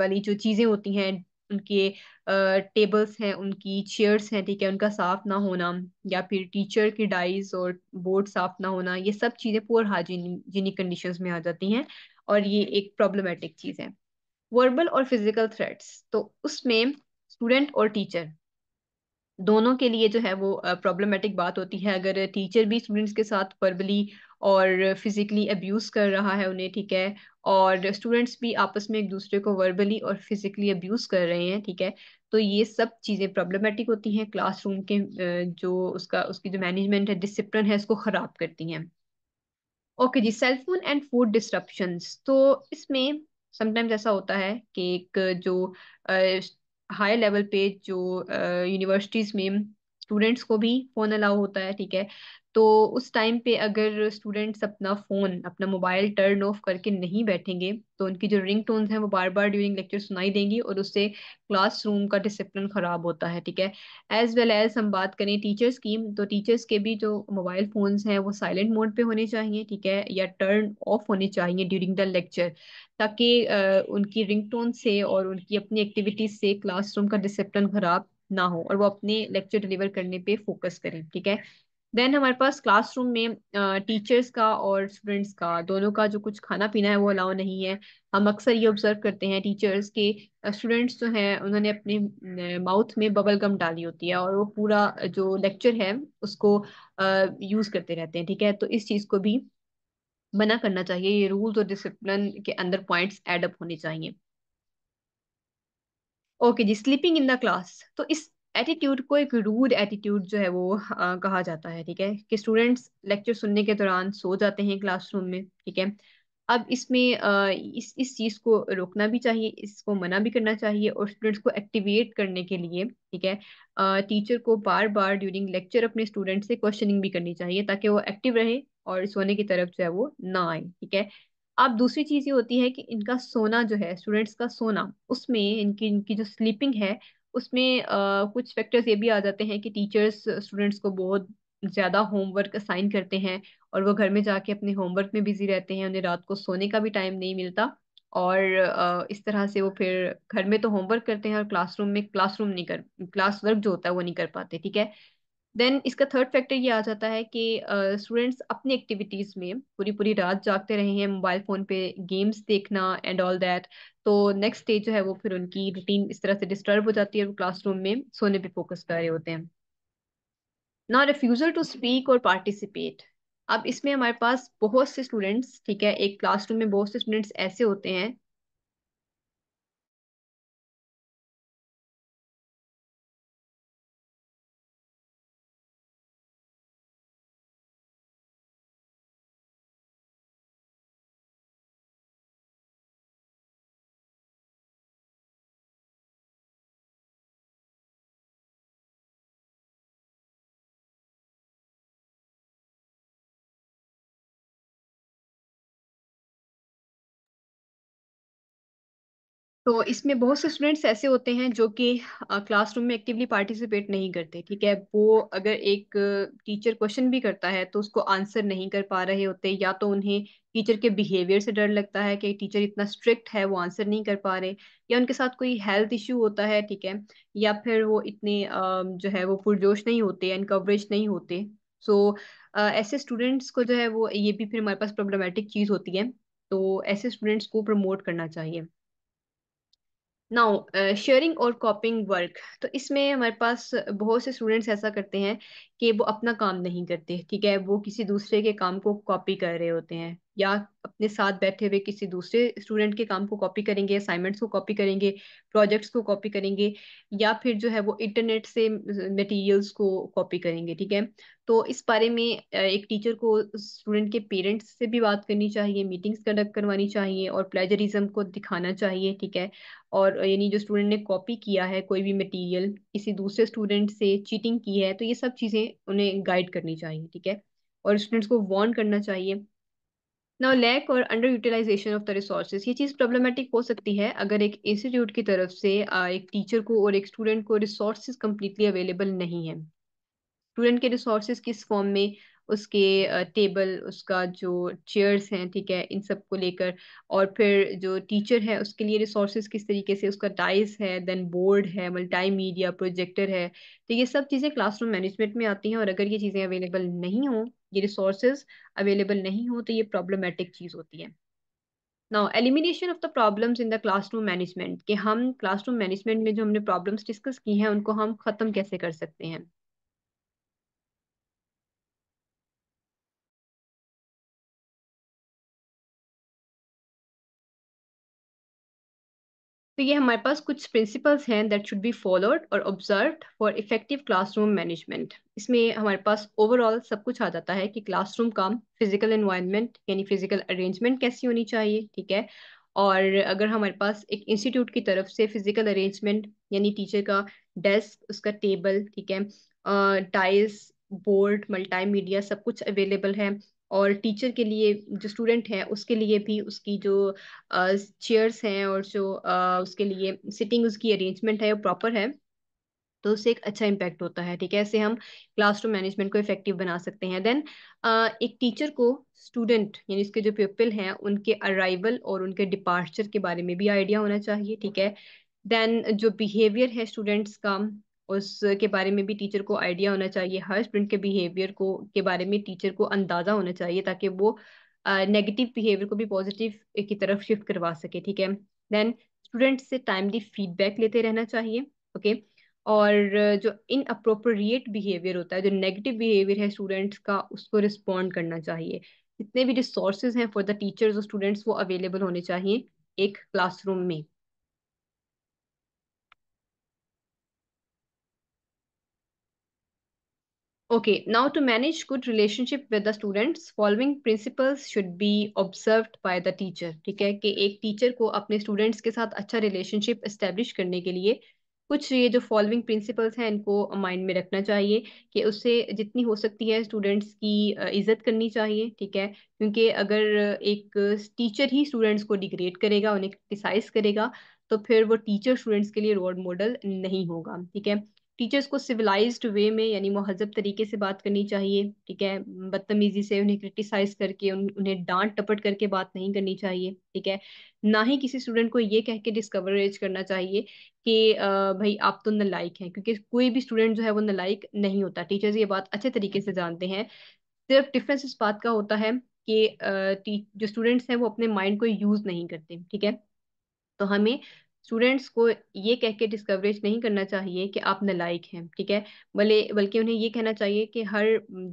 वाली जो चीज़ें होती हैं उनके टेबल्स हैं उनकी चेयर्स हैं ठीक है उनका साफ ना होना या फिर टीचर के डाइज और बोर्ड साफ ना होना ये सब चीज़ें पोअर हाइजीनिक कंडीशंस में आ जाती हैं और ये एक प्रॉब्लमेटिक चीज़ है वर्बल और फिजिकल थ्रेट्स तो उसमें स्टूडेंट और टीचर दोनों के लिए जो है वो प्रॉब्लमेटिक uh, बात होती है अगर टीचर भी स्टूडेंट्स के साथ वर्बली और फिजिकली अब्यूज़ कर रहा है उन्हें ठीक है और स्टूडेंट्स भी आपस में एक दूसरे को वर्बली और फिजिकली अब्यूज़ कर रहे हैं ठीक है तो ये सब चीज़ें प्रॉब्लमेटिक होती हैं क्लासरूम के जो उसका उसकी जो मैनेजमेंट है डिसिप्लिन है उसको ख़राब करती हैं ओके जी सेलफोन एंड फूड डिस्ट्रप्शन तो इसमें समटाइम्स ऐसा होता है कि एक जो हाई लेवल पे जो यूनिवर्सिटीज़ में स्टूडेंट्स को भी फ़ोन अलाउ होता है ठीक है तो उस टाइम पे अगर स्टूडेंट्स अपना फ़ोन अपना मोबाइल टर्न ऑफ करके नहीं बैठेंगे तो उनकी जो रिंग टोन्स हैं वो बार बार ड्यूरिंग लेक्चर सुनाई देंगी और उससे क्लासरूम का डिसिप्लिन ख़राब होता है ठीक है एज़ वेल एज़ हम बात करें टीचर्स की तो टीचर्स के भी जो मोबाइल फ़ोन्स हैं वो साइलेंट मोड पे होने चाहिए ठीक है या टर्न ऑफ होने चाहिए ड्यूरिंग द लेक्चर ताकि उनकी रिंग टोन से और उनकी अपनी एक्टिविटीज़ से क्लासरूम का डिसिप्लिन ख़राब ना हो और वो अपने लेक्चर डिलीवर करने पे फोकस करें ठीक है देन हमारे पास क्लासरूम में टीचर्स का और स्टूडेंट्स का दोनों का जो कुछ खाना पीना है वो अलाउ नहीं है हम अक्सर ये ऑब्जर्व करते हैं टीचर्स के स्टूडेंट्स जो हैं उन्होंने अपने माउथ में बबल गम डाली होती है और वो पूरा जो लेक्चर है उसको यूज़ करते रहते हैं ठीक है तो इस चीज़ को भी मना करना चाहिए ये रूल्स और डिसिप्लिन के अंदर पॉइंट्स एडअप होने चाहिए ओके जी स्लीपिंग इन द क्लास तो इस एटीट्यूड को एक रूड एटीट्यूड जो है वो आ, कहा जाता है ठीक है कि स्टूडेंट्स लेक्चर सुनने के दौरान सो जाते हैं क्लासरूम में ठीक है अब इसमें इस इस चीज़ को रोकना भी चाहिए इसको मना भी करना चाहिए और स्टूडेंट्स को एक्टिवेट करने के लिए ठीक है टीचर को बार बार ड्यूरिंग लेक्चर अपने स्टूडेंट से क्वेश्चनिंग भी करनी चाहिए ताकि वो एक्टिव रहे और सोने की तरफ जो है वो ना आए ठीक है अब दूसरी चीज़ ये होती है कि इनका सोना जो है स्टूडेंट्स का सोना उसमें इनकी इनकी जो स्लीपिंग है उसमें आ, कुछ फैक्टर्स ये भी आ जाते हैं कि टीचर्स स्टूडेंट्स को बहुत ज़्यादा होमवर्क असाइन करते हैं और वो घर में जाके अपने होमवर्क में बिजी रहते हैं उन्हें रात को सोने का भी टाइम नहीं मिलता और आ, इस तरह से वो फिर घर में तो होमवर्क करते हैं और क्लासरूम में क्लासरूम नहीं कर क्लास वर्क जो होता है वो नहीं कर पाते ठीक है देन इसका थर्ड फैक्टर ये आ जाता है कि स्टूडेंट्स uh, अपनी एक्टिविटीज में पूरी पूरी रात जागते रहे हैं मोबाइल फोन पे गेम्स देखना एंड ऑल दैट तो नेक्स्ट स्टेज जो है वो फिर उनकी रूटीन इस तरह से डिस्टर्ब हो जाती है वो क्लासरूम में सोने पे फोकस कर रहे होते हैं ना रिफ्यूजल टू स्पीक और पार्टिसिपेट अब इसमें हमारे पास बहुत से स्टूडेंट्स ठीक है एक क्लासरूम में बहुत से स्टूडेंट्स ऐसे होते हैं तो इसमें बहुत से स्टूडेंट्स ऐसे होते हैं जो कि क्लासरूम में एक्टिवली पार्टिसिपेट नहीं करते ठीक है वो अगर एक टीचर क्वेश्चन भी करता है तो उसको आंसर नहीं कर पा रहे होते या तो उन्हें टीचर के बिहेवियर से डर लगता है कि टीचर इतना स्ट्रिक्ट है वो आंसर नहीं कर पा रहे या उनके साथ कोई हेल्थ इश्यू होता है ठीक है या फिर वो इतने जो है वो पुरजोश नहीं होते कवरेज नहीं होते सो so, ऐसे स्टूडेंट्स को जो है वो ये भी फिर हमारे पास प्रॉब्लमेटिक चीज़ होती है तो ऐसे स्टूडेंट्स को प्रमोट करना चाहिए नाउ शेयरिंग uh, और कॉपिंग वर्क तो इसमें हमारे पास बहुत से स्टूडेंट्स ऐसा करते हैं कि वो अपना काम नहीं करते ठीक है वो किसी दूसरे के काम को कॉपी कर रहे होते हैं या अपने साथ बैठे हुए किसी दूसरे स्टूडेंट के काम को कॉपी करेंगे असाइनमेंट्स को कॉपी करेंगे प्रोजेक्ट्स को कॉपी करेंगे या फिर जो है वो इंटरनेट से मटेरियल्स को कॉपी करेंगे ठीक है तो इस बारे में एक टीचर को स्टूडेंट के पेरेंट्स से भी बात करनी चाहिए मीटिंग्स कंडक्ट करवानी चाहिए और प्लेजरिज्म को दिखाना चाहिए ठीक है और यानी जो स्टूडेंट ने कॉपी किया है कोई भी मटीरियल किसी दूसरे स्टूडेंट से चीटिंग की है तो ये सब चीज़ें उन्हें गाइड करनी चाहिए ठीक है और स्टूडेंट्स को वॉर्न करना चाहिए नाउ लैक और under utilization of the resources ये चीज़ प्रॉब्लमेटिक हो सकती है अगर एक इंस्टीट्यूट की तरफ से एक टीचर को और एक स्टूडेंट को रिसोर्सेज कम्प्लीटली अवेलेबल नहीं है स्टूडेंट के रिसोर्सेज किस फॉर्म में उसके टेबल उसका जो चेयर्स हैं ठीक है इन सब को लेकर और फिर जो टीचर है उसके लिए रिसोर्सेज किस तरीके से उसका डाइस है देन बोर्ड है मल्टाई मीडिया प्रोजेक्टर है तो ये सब चीज़ें क्लासरूम मैनेजमेंट में आती हैं और अगर ये चीज़ें अवेलेबल नहीं हों ये रिसोर्सेज अवेलेबल नहीं हों तो ये प्रॉब्लमेटिक चीज़ होती है now elimination of the problems in the classroom management कि हम क्लासरूम मैनेजमेंट में जो हमने प्रॉब्लम्स डिस्कस की हैं उनको हम ख़त्म कैसे कर सकते हैं तो ये हमारे पास कुछ प्रिंसिपल्स हैं दैट शुड बी फॉलोड और observe for effective classroom management इसमें हमारे पास ओवरऑल सब कुछ आ जाता है कि क्लासरूम का फिजिकल इन्वायरमेंट यानी फिजिकल अरेंजमेंट कैसी होनी चाहिए ठीक है और अगर हमारे पास एक इंस्टीट्यूट की तरफ से फिजिकल अरेंजमेंट यानी टीचर का डेस्क उसका टेबल ठीक है टाइल्स बोर्ड मल्टीमीडिया सब कुछ अवेलेबल है और टीचर के लिए जो स्टूडेंट है उसके लिए भी उसकी जो चेयर्स हैं और जो उसके लिए सिटिंग उसकी अरेंजमेंट है वो प्रॉपर है तो उससे एक अच्छा इम्पैक्ट होता है ठीक है ऐसे हम क्लासरूम मैनेजमेंट को इफेक्टिव बना सकते हैं देन एक टीचर को स्टूडेंट यानी उसके जो पीपल हैं उनके अराइवल और उनके डिपार्चर के बारे में भी आइडिया होना चाहिए ठीक है देन जो बिहेवियर है स्टूडेंट्स का उसके बारे में भी टीचर को आइडिया होना चाहिए हर स्टूडेंट के बिहेवियर को के बारे में टीचर को अंदाजा होना चाहिए ताकि वो नेगेटिव uh, बिहेवियर को भी पॉजिटिव की तरफ शिफ्ट करवा सके ठीक है देन स्टूडेंट से टाइमली फीडबैक लेते रहना चाहिए ओके okay? और जो इन अप्रोप्रिएट बिहेवियर होता है जो नेगेटिव बिहेवियर है स्टूडेंट्स का उसको रिस्पॉन्ड करना चाहिए जितने भी रिसोर्सेज हैं फॉर द टीचर्स और स्टूडेंट्स वो अवेलेबल होने चाहिए एक क्लासरूम में Okay, now to manage good relationship with the students, following principles should be observed by the teacher. ठीक है कि एक टीचर को अपने स्टूडेंट्स के साथ अच्छा रिलेशनशिप इस्टेब्लिश करने के लिए कुछ ये जो फॉलोइंग प्रिंसिपल्स हैं इनको माइंड में रखना चाहिए कि उससे जितनी हो सकती है स्टूडेंट्स की इज्जत करनी चाहिए ठीक है क्योंकि अगर एक टीचर ही स्टूडेंट्स को डिग्रेड करेगा उन्हें क्रिटिसाइज करेगा तो फिर वो टीचर स्टूडेंट्स के लिए रोल मॉडल नहीं होगा ठीक है टीचर्स को सिविलाइज्ड वे में यानी महजब तरीके से बात करनी चाहिए ठीक है बदतमीजी से उन्हें क्रिटिसाइज करके उन, उन्हें डांट टपट करके बात नहीं करनी चाहिए ठीक है ना ही किसी स्टूडेंट को ये कह के डिस्कवरेज करना चाहिए कि भाई आप तो नलायक हैं क्योंकि कोई भी स्टूडेंट जो है वो नलायक नहीं होता टीचर्स ये बात अच्छे तरीके से जानते हैं सिर्फ डिफरेंस इस बात का होता है कि जो स्टूडेंट्स हैं वो अपने माइंड को यूज़ नहीं करते ठीक है तो हमें स्टूडेंट्स को ये कह के डिस्कवरेज नहीं करना चाहिए कि आप नलायक हैं ठीक है भले बल्कि उन्हें ये कहना चाहिए कि हर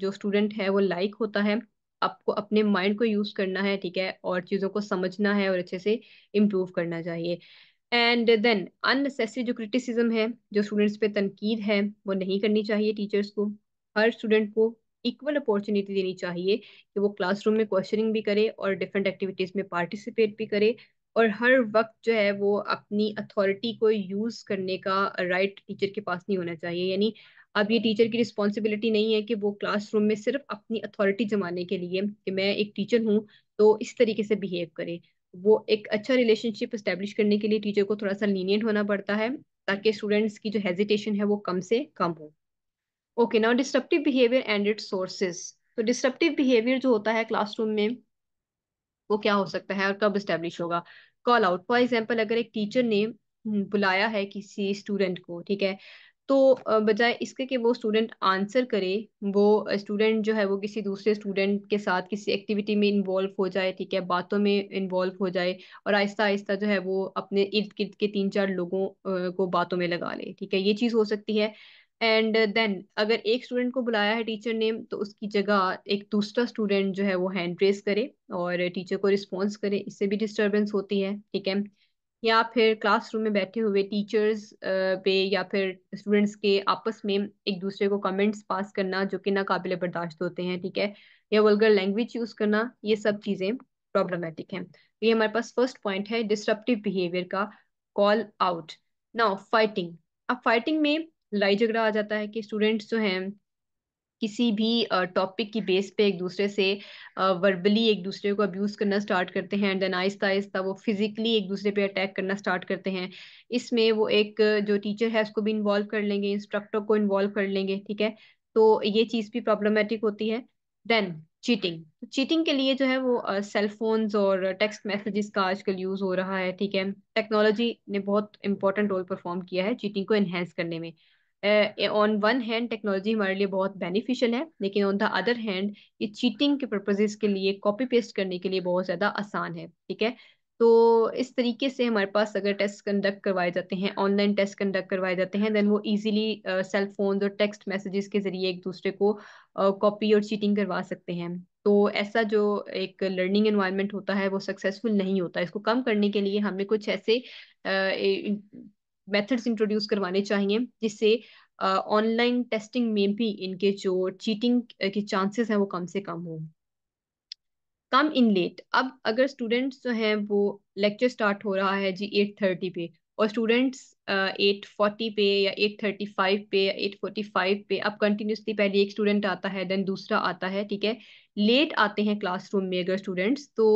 जो स्टूडेंट है वो लाइक होता है आपको अपने माइंड को यूज़ करना है ठीक है और चीज़ों को समझना है और अच्छे से इम्प्रूव करना चाहिए एंड देन अननेसेसरी जो क्रिटिसिज्म है जो स्टूडेंट्स पे तनकीद है वो नहीं करनी चाहिए टीचर्स को हर स्टूडेंट को इक्वल अपॉर्चुनिटी देनी चाहिए कि वो क्लासरूम में क्वेश्चनिंग भी करे और डिफरेंट एक्टिविटीज़ में पार्टिसिपेट भी करे और हर वक्त जो है वो अपनी अथॉरिटी को यूज़ करने का राइट टीचर के पास नहीं होना चाहिए यानी अब ये टीचर की रिस्पॉन्सिबिलिटी नहीं है कि वो क्लासरूम में सिर्फ अपनी अथॉरिटी जमाने के लिए कि मैं एक टीचर हूँ तो इस तरीके से बिहेव करे वो एक अच्छा रिलेशनशिप इस्टेब्लिश करने के लिए टीचर को थोड़ा सा लीनियंट होना पड़ता है ताकि स्टूडेंट्स की जो हेजिटेशन है वो कम से कम हो okay now disruptive behaviour and it sources तो डिस्ट्रप्टिव बिहेवियर जो होता है क्लासरूम में वो क्या हो सकता है और कब इस्टेब्लिश होगा कॉल आउट फॉर एग्जाम्पल अगर एक टीचर ने हम्म, बुलाया है किसी स्टूडेंट को ठीक है तो बजाय इसके कि वो स्टूडेंट आंसर करे वो स्टूडेंट जो है वो किसी दूसरे स्टूडेंट के साथ किसी एक्टिविटी में इन्वॉल्व हो जाए ठीक है बातों में इन्वॉल्व हो जाए और आहिस्ता आहिस्ता जो है वो अपने इर्द गिर्द के तीन चार लोगों को बातों में लगा ले ठीक है ये चीज़ हो सकती है एंड देन अगर एक स्टूडेंट को बुलाया है टीचर ने तो उसकी जगह एक दूसरा स्टूडेंट जो है वो हैंड रेस करे और टीचर को रिस्पॉन्स करे इससे भी डिस्टर्बेंस होती है ठीक है या फिर क्लासरूम में बैठे हुए टीचर्स पे या फिर स्टूडेंट्स के आपस में एक दूसरे को कमेंट्स पास करना जो कि नाकाबिल बर्दाश्त होते हैं ठीक है या वल्गर लैंग्वेज यूज़ करना ये सब चीज़ें प्रॉब्लमेटिक हैं तो ये हमारे पास फर्स्ट पॉइंट है डिस्ट्रप्टिव बिहेवियर का कॉल आउट नाउ फाइटिंग अब फाइटिंग में लड़ाई झगड़ा आ जाता है कि स्टूडेंट्स जो हैं किसी भी टॉपिक की बेस पे एक दूसरे से वर्बली एक दूसरे को अब्यूज़ करना स्टार्ट करते हैं एंड देन आहिस्ता आहिस्ता वो फिज़िकली एक दूसरे पे अटैक करना स्टार्ट करते हैं इसमें वो एक जो टीचर है उसको भी इन्वॉल्व कर लेंगे इंस्ट्रक्टर को इन्वॉल्व कर लेंगे ठीक है तो ये चीज़ भी प्रॉब्लमेटिक होती है देन चीटिंग चीटिंग के लिए जो है वो सेलफोन्स uh, और टेक्स्ट मैसेजेस का आजकल यूज़ हो रहा है ठीक है टेक्नोलॉजी ने बहुत इंपॉर्टेंट रोल परफॉर्म किया है चीटिंग को इन्हेंस करने में ऑन वन हैंड टेक्नोलॉजी हमारे लिए बहुत बेनिफिशियल है लेकिन ऑन द अदर हैंड ये चीटिंग के पर्पजेज के लिए कॉपी पेस्ट करने के लिए बहुत ज़्यादा आसान है ठीक है तो इस तरीके से हमारे पास अगर टेस्ट कंडक्ट करवाए जाते हैं ऑनलाइन टेस्ट कंडक्ट करवाए जाते हैं देन वो इजीली सेल फोन और टेक्स्ट मैसेजेस के जरिए एक दूसरे को कॉपी uh, और चीटिंग करवा सकते हैं तो ऐसा जो एक लर्निंग एनवायरनमेंट होता है वो सक्सेसफुल नहीं होता इसको कम करने के लिए हमें कुछ ऐसे uh, मेथड्स इंट्रोड्यूस करवाने चाहिए जिससे ऑनलाइन टेस्टिंग में भी इनके जो चीटिंग के चांसेस हैं वो कम से कम हो कम इन लेट अब अगर स्टूडेंट्स जो हैं वो लेक्चर स्टार्ट हो रहा है जी एट थर्टी पे और स्टूडेंट्स एट फोर्टी पे या एट थर्टी फाइव पे या एट फोर्टी फाइव पे अब कंटिन्यूसली पहले एक स्टूडेंट आता है देन दूसरा आता है ठीक है लेट आते हैं क्लासरूम में अगर स्टूडेंट्स तो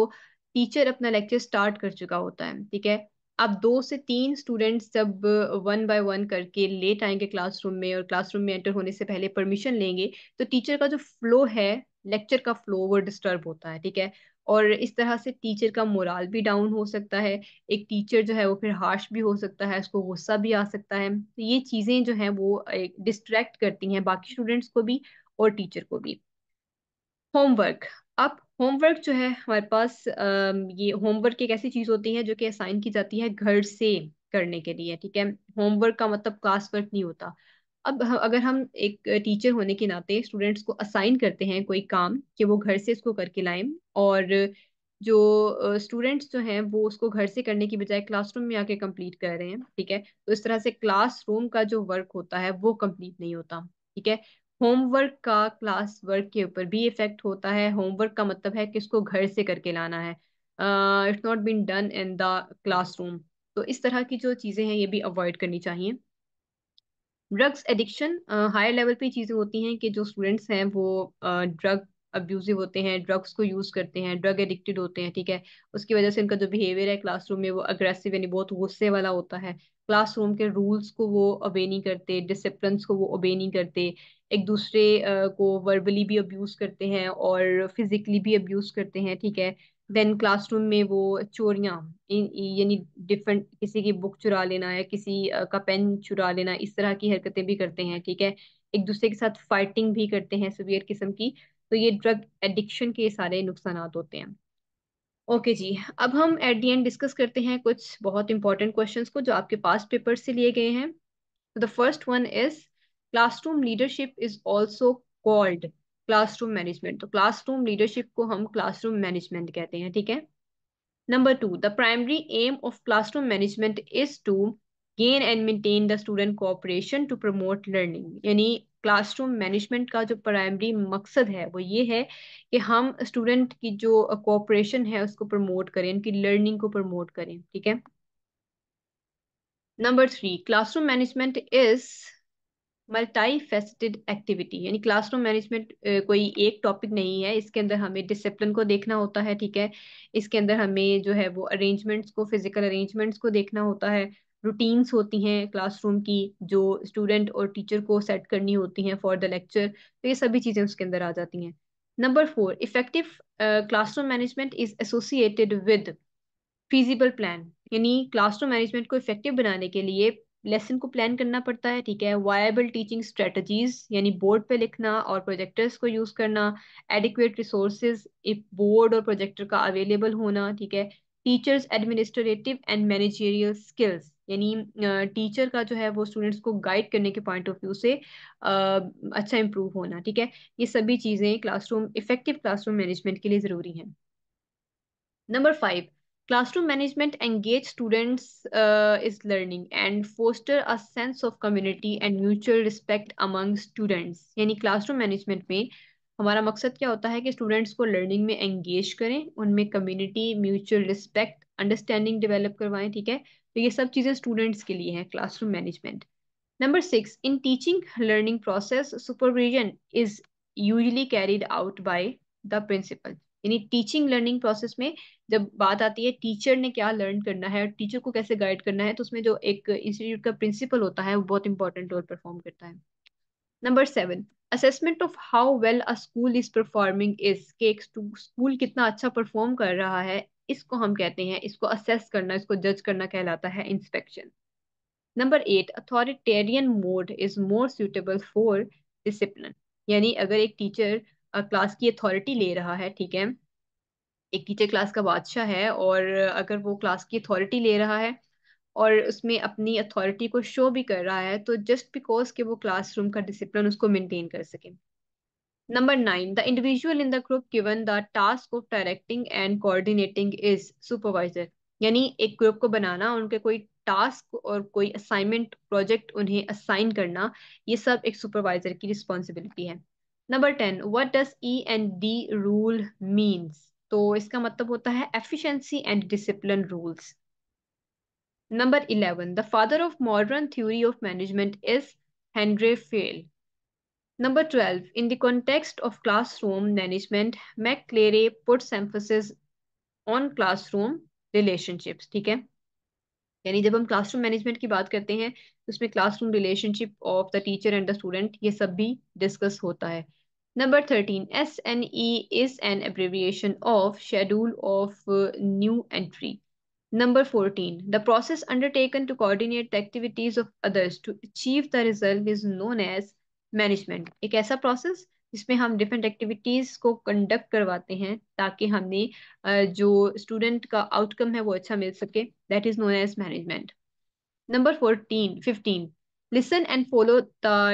टीचर अपना लेक्चर स्टार्ट कर चुका होता है ठीक है आप दो से तीन स्टूडेंट्स जब वन बाय वन करके लेट आएंगे क्लासरूम में और क्लासरूम में एंटर होने से पहले परमिशन लेंगे तो टीचर का जो फ्लो है लेक्चर का फ्लो वो डिस्टर्ब होता है ठीक है और इस तरह से टीचर का मोराल भी डाउन हो सकता है एक टीचर जो है वो फिर हार्श भी हो सकता है उसको गुस्सा भी आ सकता है तो ये चीज़ें जो हैं वो डिस्ट्रैक्ट करती हैं बाकी स्टूडेंट्स को भी और टीचर को भी होमवर्क अब होमवर्क जो है हमारे पास ये होमवर्क एक ऐसी चीज होती है जो कि असाइन की जाती है घर से करने के लिए ठीक है होमवर्क का मतलब क्लास वर्क नहीं होता अब अगर हम एक टीचर होने के नाते स्टूडेंट्स को असाइन करते हैं कोई काम कि वो घर से इसको करके लाएं और जो स्टूडेंट्स जो हैं वो उसको घर से करने की बजाय क्लासरूम में आके कंप्लीट कर रहे हैं ठीक है तो इस तरह से क्लासरूम का जो वर्क होता है वो कंप्लीट नहीं होता ठीक है होमवर्क का क्लास वर्क के ऊपर भी इफेक्ट होता है होमवर्क का मतलब है किसको घर से करके लाना है it's not been done in the classroom तो इस तरह की जो चीज़ें हैं ये भी अवॉइड करनी चाहिए ड्रग्स एडिक्शन हायर लेवल पे चीज़ें होती हैं कि जो स्टूडेंट्स हैं वो ड्रग uh, अब्यूजिव होते हैं ड्रग्स को यूज़ करते हैं ड्रग एडिक्टेड होते हैं ठीक है उसकी वजह से इनका जो बिहेवियर है क्लासरूम में वो अग्रेसिव यानी बहुत गुस्से वाला होता है क्लासरूम के रूल्स को वो ओबे नहीं करते डिसिप्लिन को वो ओबे नहीं करते एक दूसरे को वर्बली भी अब्यूज़ करते हैं और फिजिकली भी अब्यूज़ करते हैं ठीक है देन क्लासरूम में वो चोरियाँ यानी डिफरेंट किसी की बुक चुरा लेना या किसी का पेन चुरा लेना इस तरह की हरकतें भी करते हैं ठीक है एक दूसरे के साथ फाइटिंग भी करते हैं सवियर किस्म की तो ये ड्रग एडिक्शन के सारे नुकसान होते हैं ओके okay जी अब हम एट दी एंड डिस्कस करते हैं कुछ बहुत इंपॉर्टेंट क्वेश्चन को जो आपके पास पेपर से लिए गए हैं the first one is classroom leadership is also called classroom management तो क्लासरूम लीडरशिप को हम क्लासरूम मैनेजमेंट कहते हैं ठीक है number two the primary aim of classroom management is to gain and maintain the student cooperation to promote learning यानी classroom management का जो प्राइमरी मकसद है वो ये है कि हम स्टूडेंट की जो कोऑपरेशन है उसको प्रमोट करें उनकी लर्निंग को प्रमोट करें ठीक है number three classroom management is multifaceted activity यानी क्लासरूम मैनेजमेंट कोई एक टॉपिक नहीं है इसके अंदर हमें डिसिप्लिन को देखना होता है ठीक है इसके अंदर हमें जो है वो अरेंजमेंट्स को फिजिकल अरेंजमेंट्स को देखना होता है रूटीन्स होती हैं क्लासरूम की जो स्टूडेंट और टीचर को सेट करनी होती हैं फॉर द लेक्चर तो ये सभी चीज़ें उसके अंदर आ जाती हैं number four effective classroom management is associated with feasible plan यानी क्लासरूम मैनेजमेंट को इफेक्टिव बनाने के लिए लेसन को प्लान करना पड़ता है ठीक है वायबल टीचिंग स्ट्रेटजीज यानी बोर्ड पे लिखना और प्रोजेक्टर्स को यूज़ करना एडिक्वेट रिसोर्स इफ बोर्ड और प्रोजेक्टर का अवेलेबल होना ठीक है teachers administrative and managerial skills यानी टीचर का जो है वो स्टूडेंट्स को गाइड करने के पॉइंट ऑफ व्यू से अच्छा इम्प्रूव होना ठीक है ये सभी चीजें क्लासरूम इफेक्टिव क्लासरूम मैनेजमेंट के लिए जरूरी हैं number five classroom management engage students is learning and foster a sense of community and mutual respect among students यानी क्लासरूम मैनेजमेंट में हमारा मकसद क्या होता है कि स्टूडेंट्स को लर्निंग में एंगेज करें उनमें community mutual respect understanding develop करवाएं ठीक है तो ये सब चीज़ें स्टूडेंट्स के लिए हैं classroom management number six in teaching learning process supervision is usually carried out by the principal यानी टीचिंग लर्निंग प्रोसेस में जब बात आती है टीचर ने क्या लर्न करना है और टीचर को कैसे गाइड करना है तो उसमें जो एक इंस्टीट्यूट का प्रिंसिपल होता है वो बहुत इंपॉर्टेंट रोल परफॉर्म करता है number seven assessment of how well a school is performing is के एक स्कूल कितना अच्छा परफॉर्म कर रहा है इसको हम कहते हैं इसको असेस करना इसको जज करना कहलाता है inspection number eight authoritarian mode is more suitable for discipline यानी अगर एक टीचर क्लास की अथॉरिटी ले रहा है ठीक है एक टीचर क्लास का बादशाह है और अगर वो क्लास की अथॉरिटी ले रहा है और उसमें अपनी अथॉरिटी को शो भी कर रहा है तो जस्ट बिकॉज के वो क्लासरूम का डिसिप्लिन उसको मेंटेन कर सके number nine the individual in the group given the task of directing and coordinating is supervisor यानी एक ग्रुप को बनाना उनके कोई टास्क और कोई असाइनमेंट प्रोजेक्ट उन्हें असाइन करना ये सब एक सुपरवाइजर की रिस्पॉन्सिबिलिटी है number ten what does E and D rule means तो इसका मतलब होता है efficiency and discipline rules Number 11. The father of modern theory of management is Henry Fayl. Number 12. In the context of classroom management, McCleary puts emphasis on classroom relationships. ठीक है यानी जब हम क्लासरूम मैनेजमेंट की बात करते हैं उसमें classroom relationship of the teacher and the student ये सब भी डिस्कस होता है Number 13, SNE is an abbreviation of Schedule of New Entry. Number 14, the process undertaken to coordinate the activities of others to achieve the result is known as management एक ऐसा process जिसमें हम different activities को conduct करवाते हैं ताकि हमें जो स्टूडेंट का आउटकम है वो अच्छा मिल सके that is known as management number fourteen fifteen listen and follow the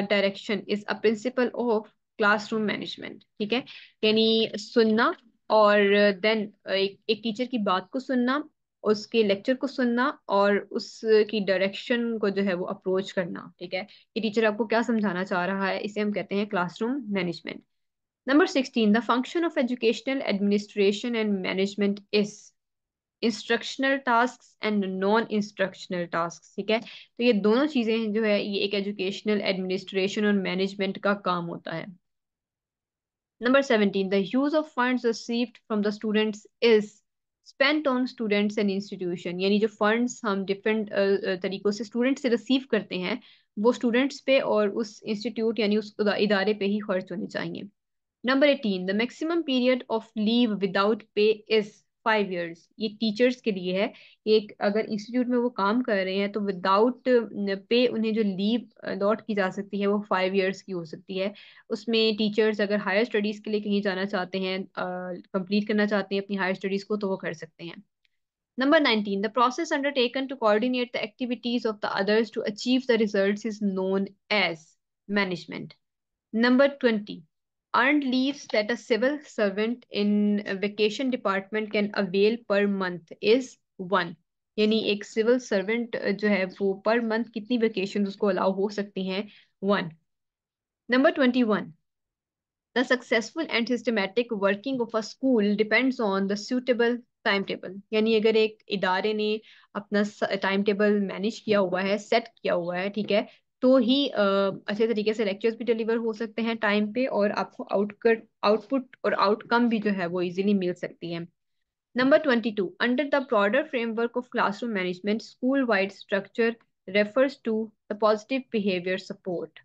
direction is a principle of classroom management ठीक है यानी सुनना और देन एक एक टीचर की बात को सुनना उसके लेक्चर को सुनना और उसकी डायरेक्शन को जो है वो अप्रोच करना ठीक है कि टीचर आपको क्या समझाना चाह रहा है इसे हम कहते हैं classroom management number sixteen the function of educational administration and management is instructional task and non instructional task ठीक है तो ये दोनों चीज़ें जो है ये एक एजुकेशनल एडमिनिस्ट्रेशन और मैनेजमेंट का काम होता है number seventeen the use of funds received from the students is spent on students and institution यानी जो फंड्स हम डिफरेंट तरीक़ों से स्टूडेंट से रिसीव करते हैं वो स्टूडेंट्स पे और उस इंस्टीट्यूट यानी उस इदारे पे ही खर्च होने चाहिए number eighteen the maximum period of leave without pay is five years ये टीचर्स के लिए है एक अगर इंस्टीट्यूट में वो काम कर रहे हैं तो विदाउट पे उन्हें जो लीव अलॉट की जा सकती है वो फाइव ईयर्स की हो सकती है उसमें टीचर्स अगर हायर स्टडीज़ के लिए कहीं जाना चाहते हैं कंप्लीट करना चाहते हैं अपनी हायर स्टडीज़ को तो वो कर सकते हैं number nineteen the process undertaken to coordinate the activities of the others to achieve the result is known as management number twenty earned leaves that a civil servant in a vacation department can avail per month is one यानी एक civil servant जो है वो per month कितनी vacation उसको allow हो सकती हैं one number twenty one the successful and systematic working of a school depends on the suitable time table यानी अगर एक इदारे ने अपना टाइम टेबल मैनेज किया हुआ है सेट किया हुआ है ठीक है तो ही अच्छे तरीके से लेक्चर्स भी डिलीवर हो सकते हैं टाइम पे और आपको आउटकट आउटपुट और आउटकम भी जो है वो इजीली मिल सकती है number twenty two under the broader framework of classroom management school wide structure refers to the positive behaviour support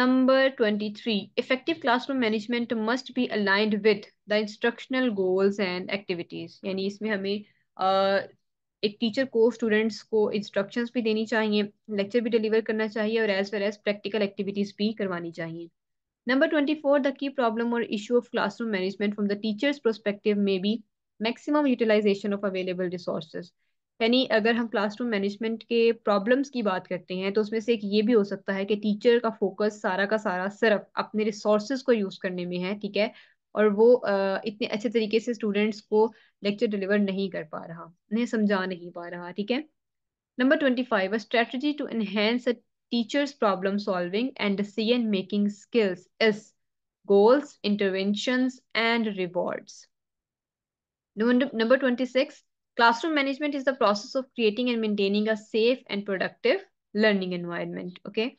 number twenty three effective classroom management must be aligned with the instructional goals and activities यानी इसमें हमें एक teacher को students को instructions भी देनी चाहिए lecture भी डिलीवर करना चाहिए और as well as practical activities भी करवानी चाहिए number twenty four the key problem और issue of classroom management from the teachers prospective में भी maximum utilization of available resources यानी अगर हम क्लासरूम मैनेजमेंट के प्रॉब्लम्स की बात करते हैं तो उसमें से एक ये भी हो सकता है कि टीचर का फोकस सारा का सारा सिर्फ अपने रिसोर्सेज को यूज करने में है ठीक है और वो इतने अच्छे तरीके से स्टूडेंट्स को लेक्चर डिलीवर नहीं कर पा रहा उन्हें समझा नहीं पा रहा ठीक है number twenty five strategy to enhance a teachers problem solving and decision making skills is goals intervention and rewards number 26 classroom management is the process of creating and maintaining a safe and productive learning environment okay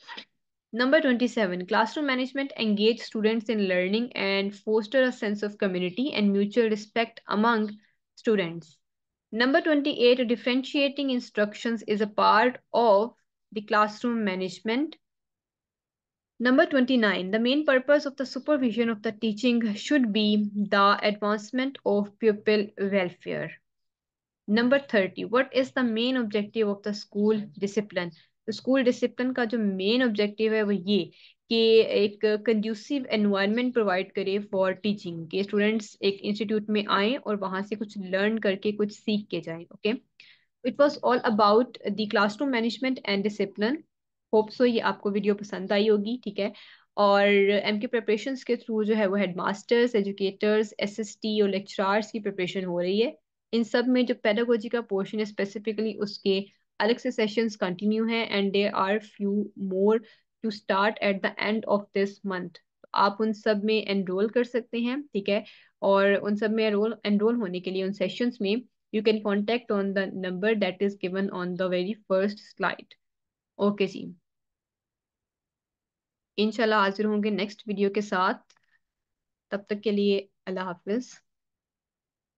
Number 27, classroom management engage students in learning and foster a sense of community and mutual respect among students. Number 28, differentiating instructions is a part of the classroom management. Number 29, the main purpose of the supervision of the teaching should be the advancement of pupil welfare. Number 30, what is the main objective of the school discipline? तो school discipline का जो main objective है वो ये कि एक conducive environment provide करे for teaching के स्टूडेंट्स एक इंस्टीट्यूट में आए और वहां से कुछ लर्न करके कुछ सीख के जाए okay it was all about the classroom management and discipline hope so ये आपको वीडियो पसंद आई होगी ठीक है और एम के प्रपरेशन के थ्रू जो है वो head masters educators S S T और लेक्चरार्स की प्रिपरेशन हो रही है इन सब में जो पैदागोजी का पोर्शन है स्पेसिफिकली उसके अलग से सेशंस कंटिन्यू हैं and they are few more to start at the end of this month आप उन सब में एनरोल कर सकते हैं ठीक है और उन सब में एनरोल एनरोल होने के लिए उन सेशंस में you can contact on the number that is given on the very first slide okay जी इनशाला हाजिर होंगे नेक्स्ट वीडियो के साथ तब तक के लिए अल्लाह हाफिज़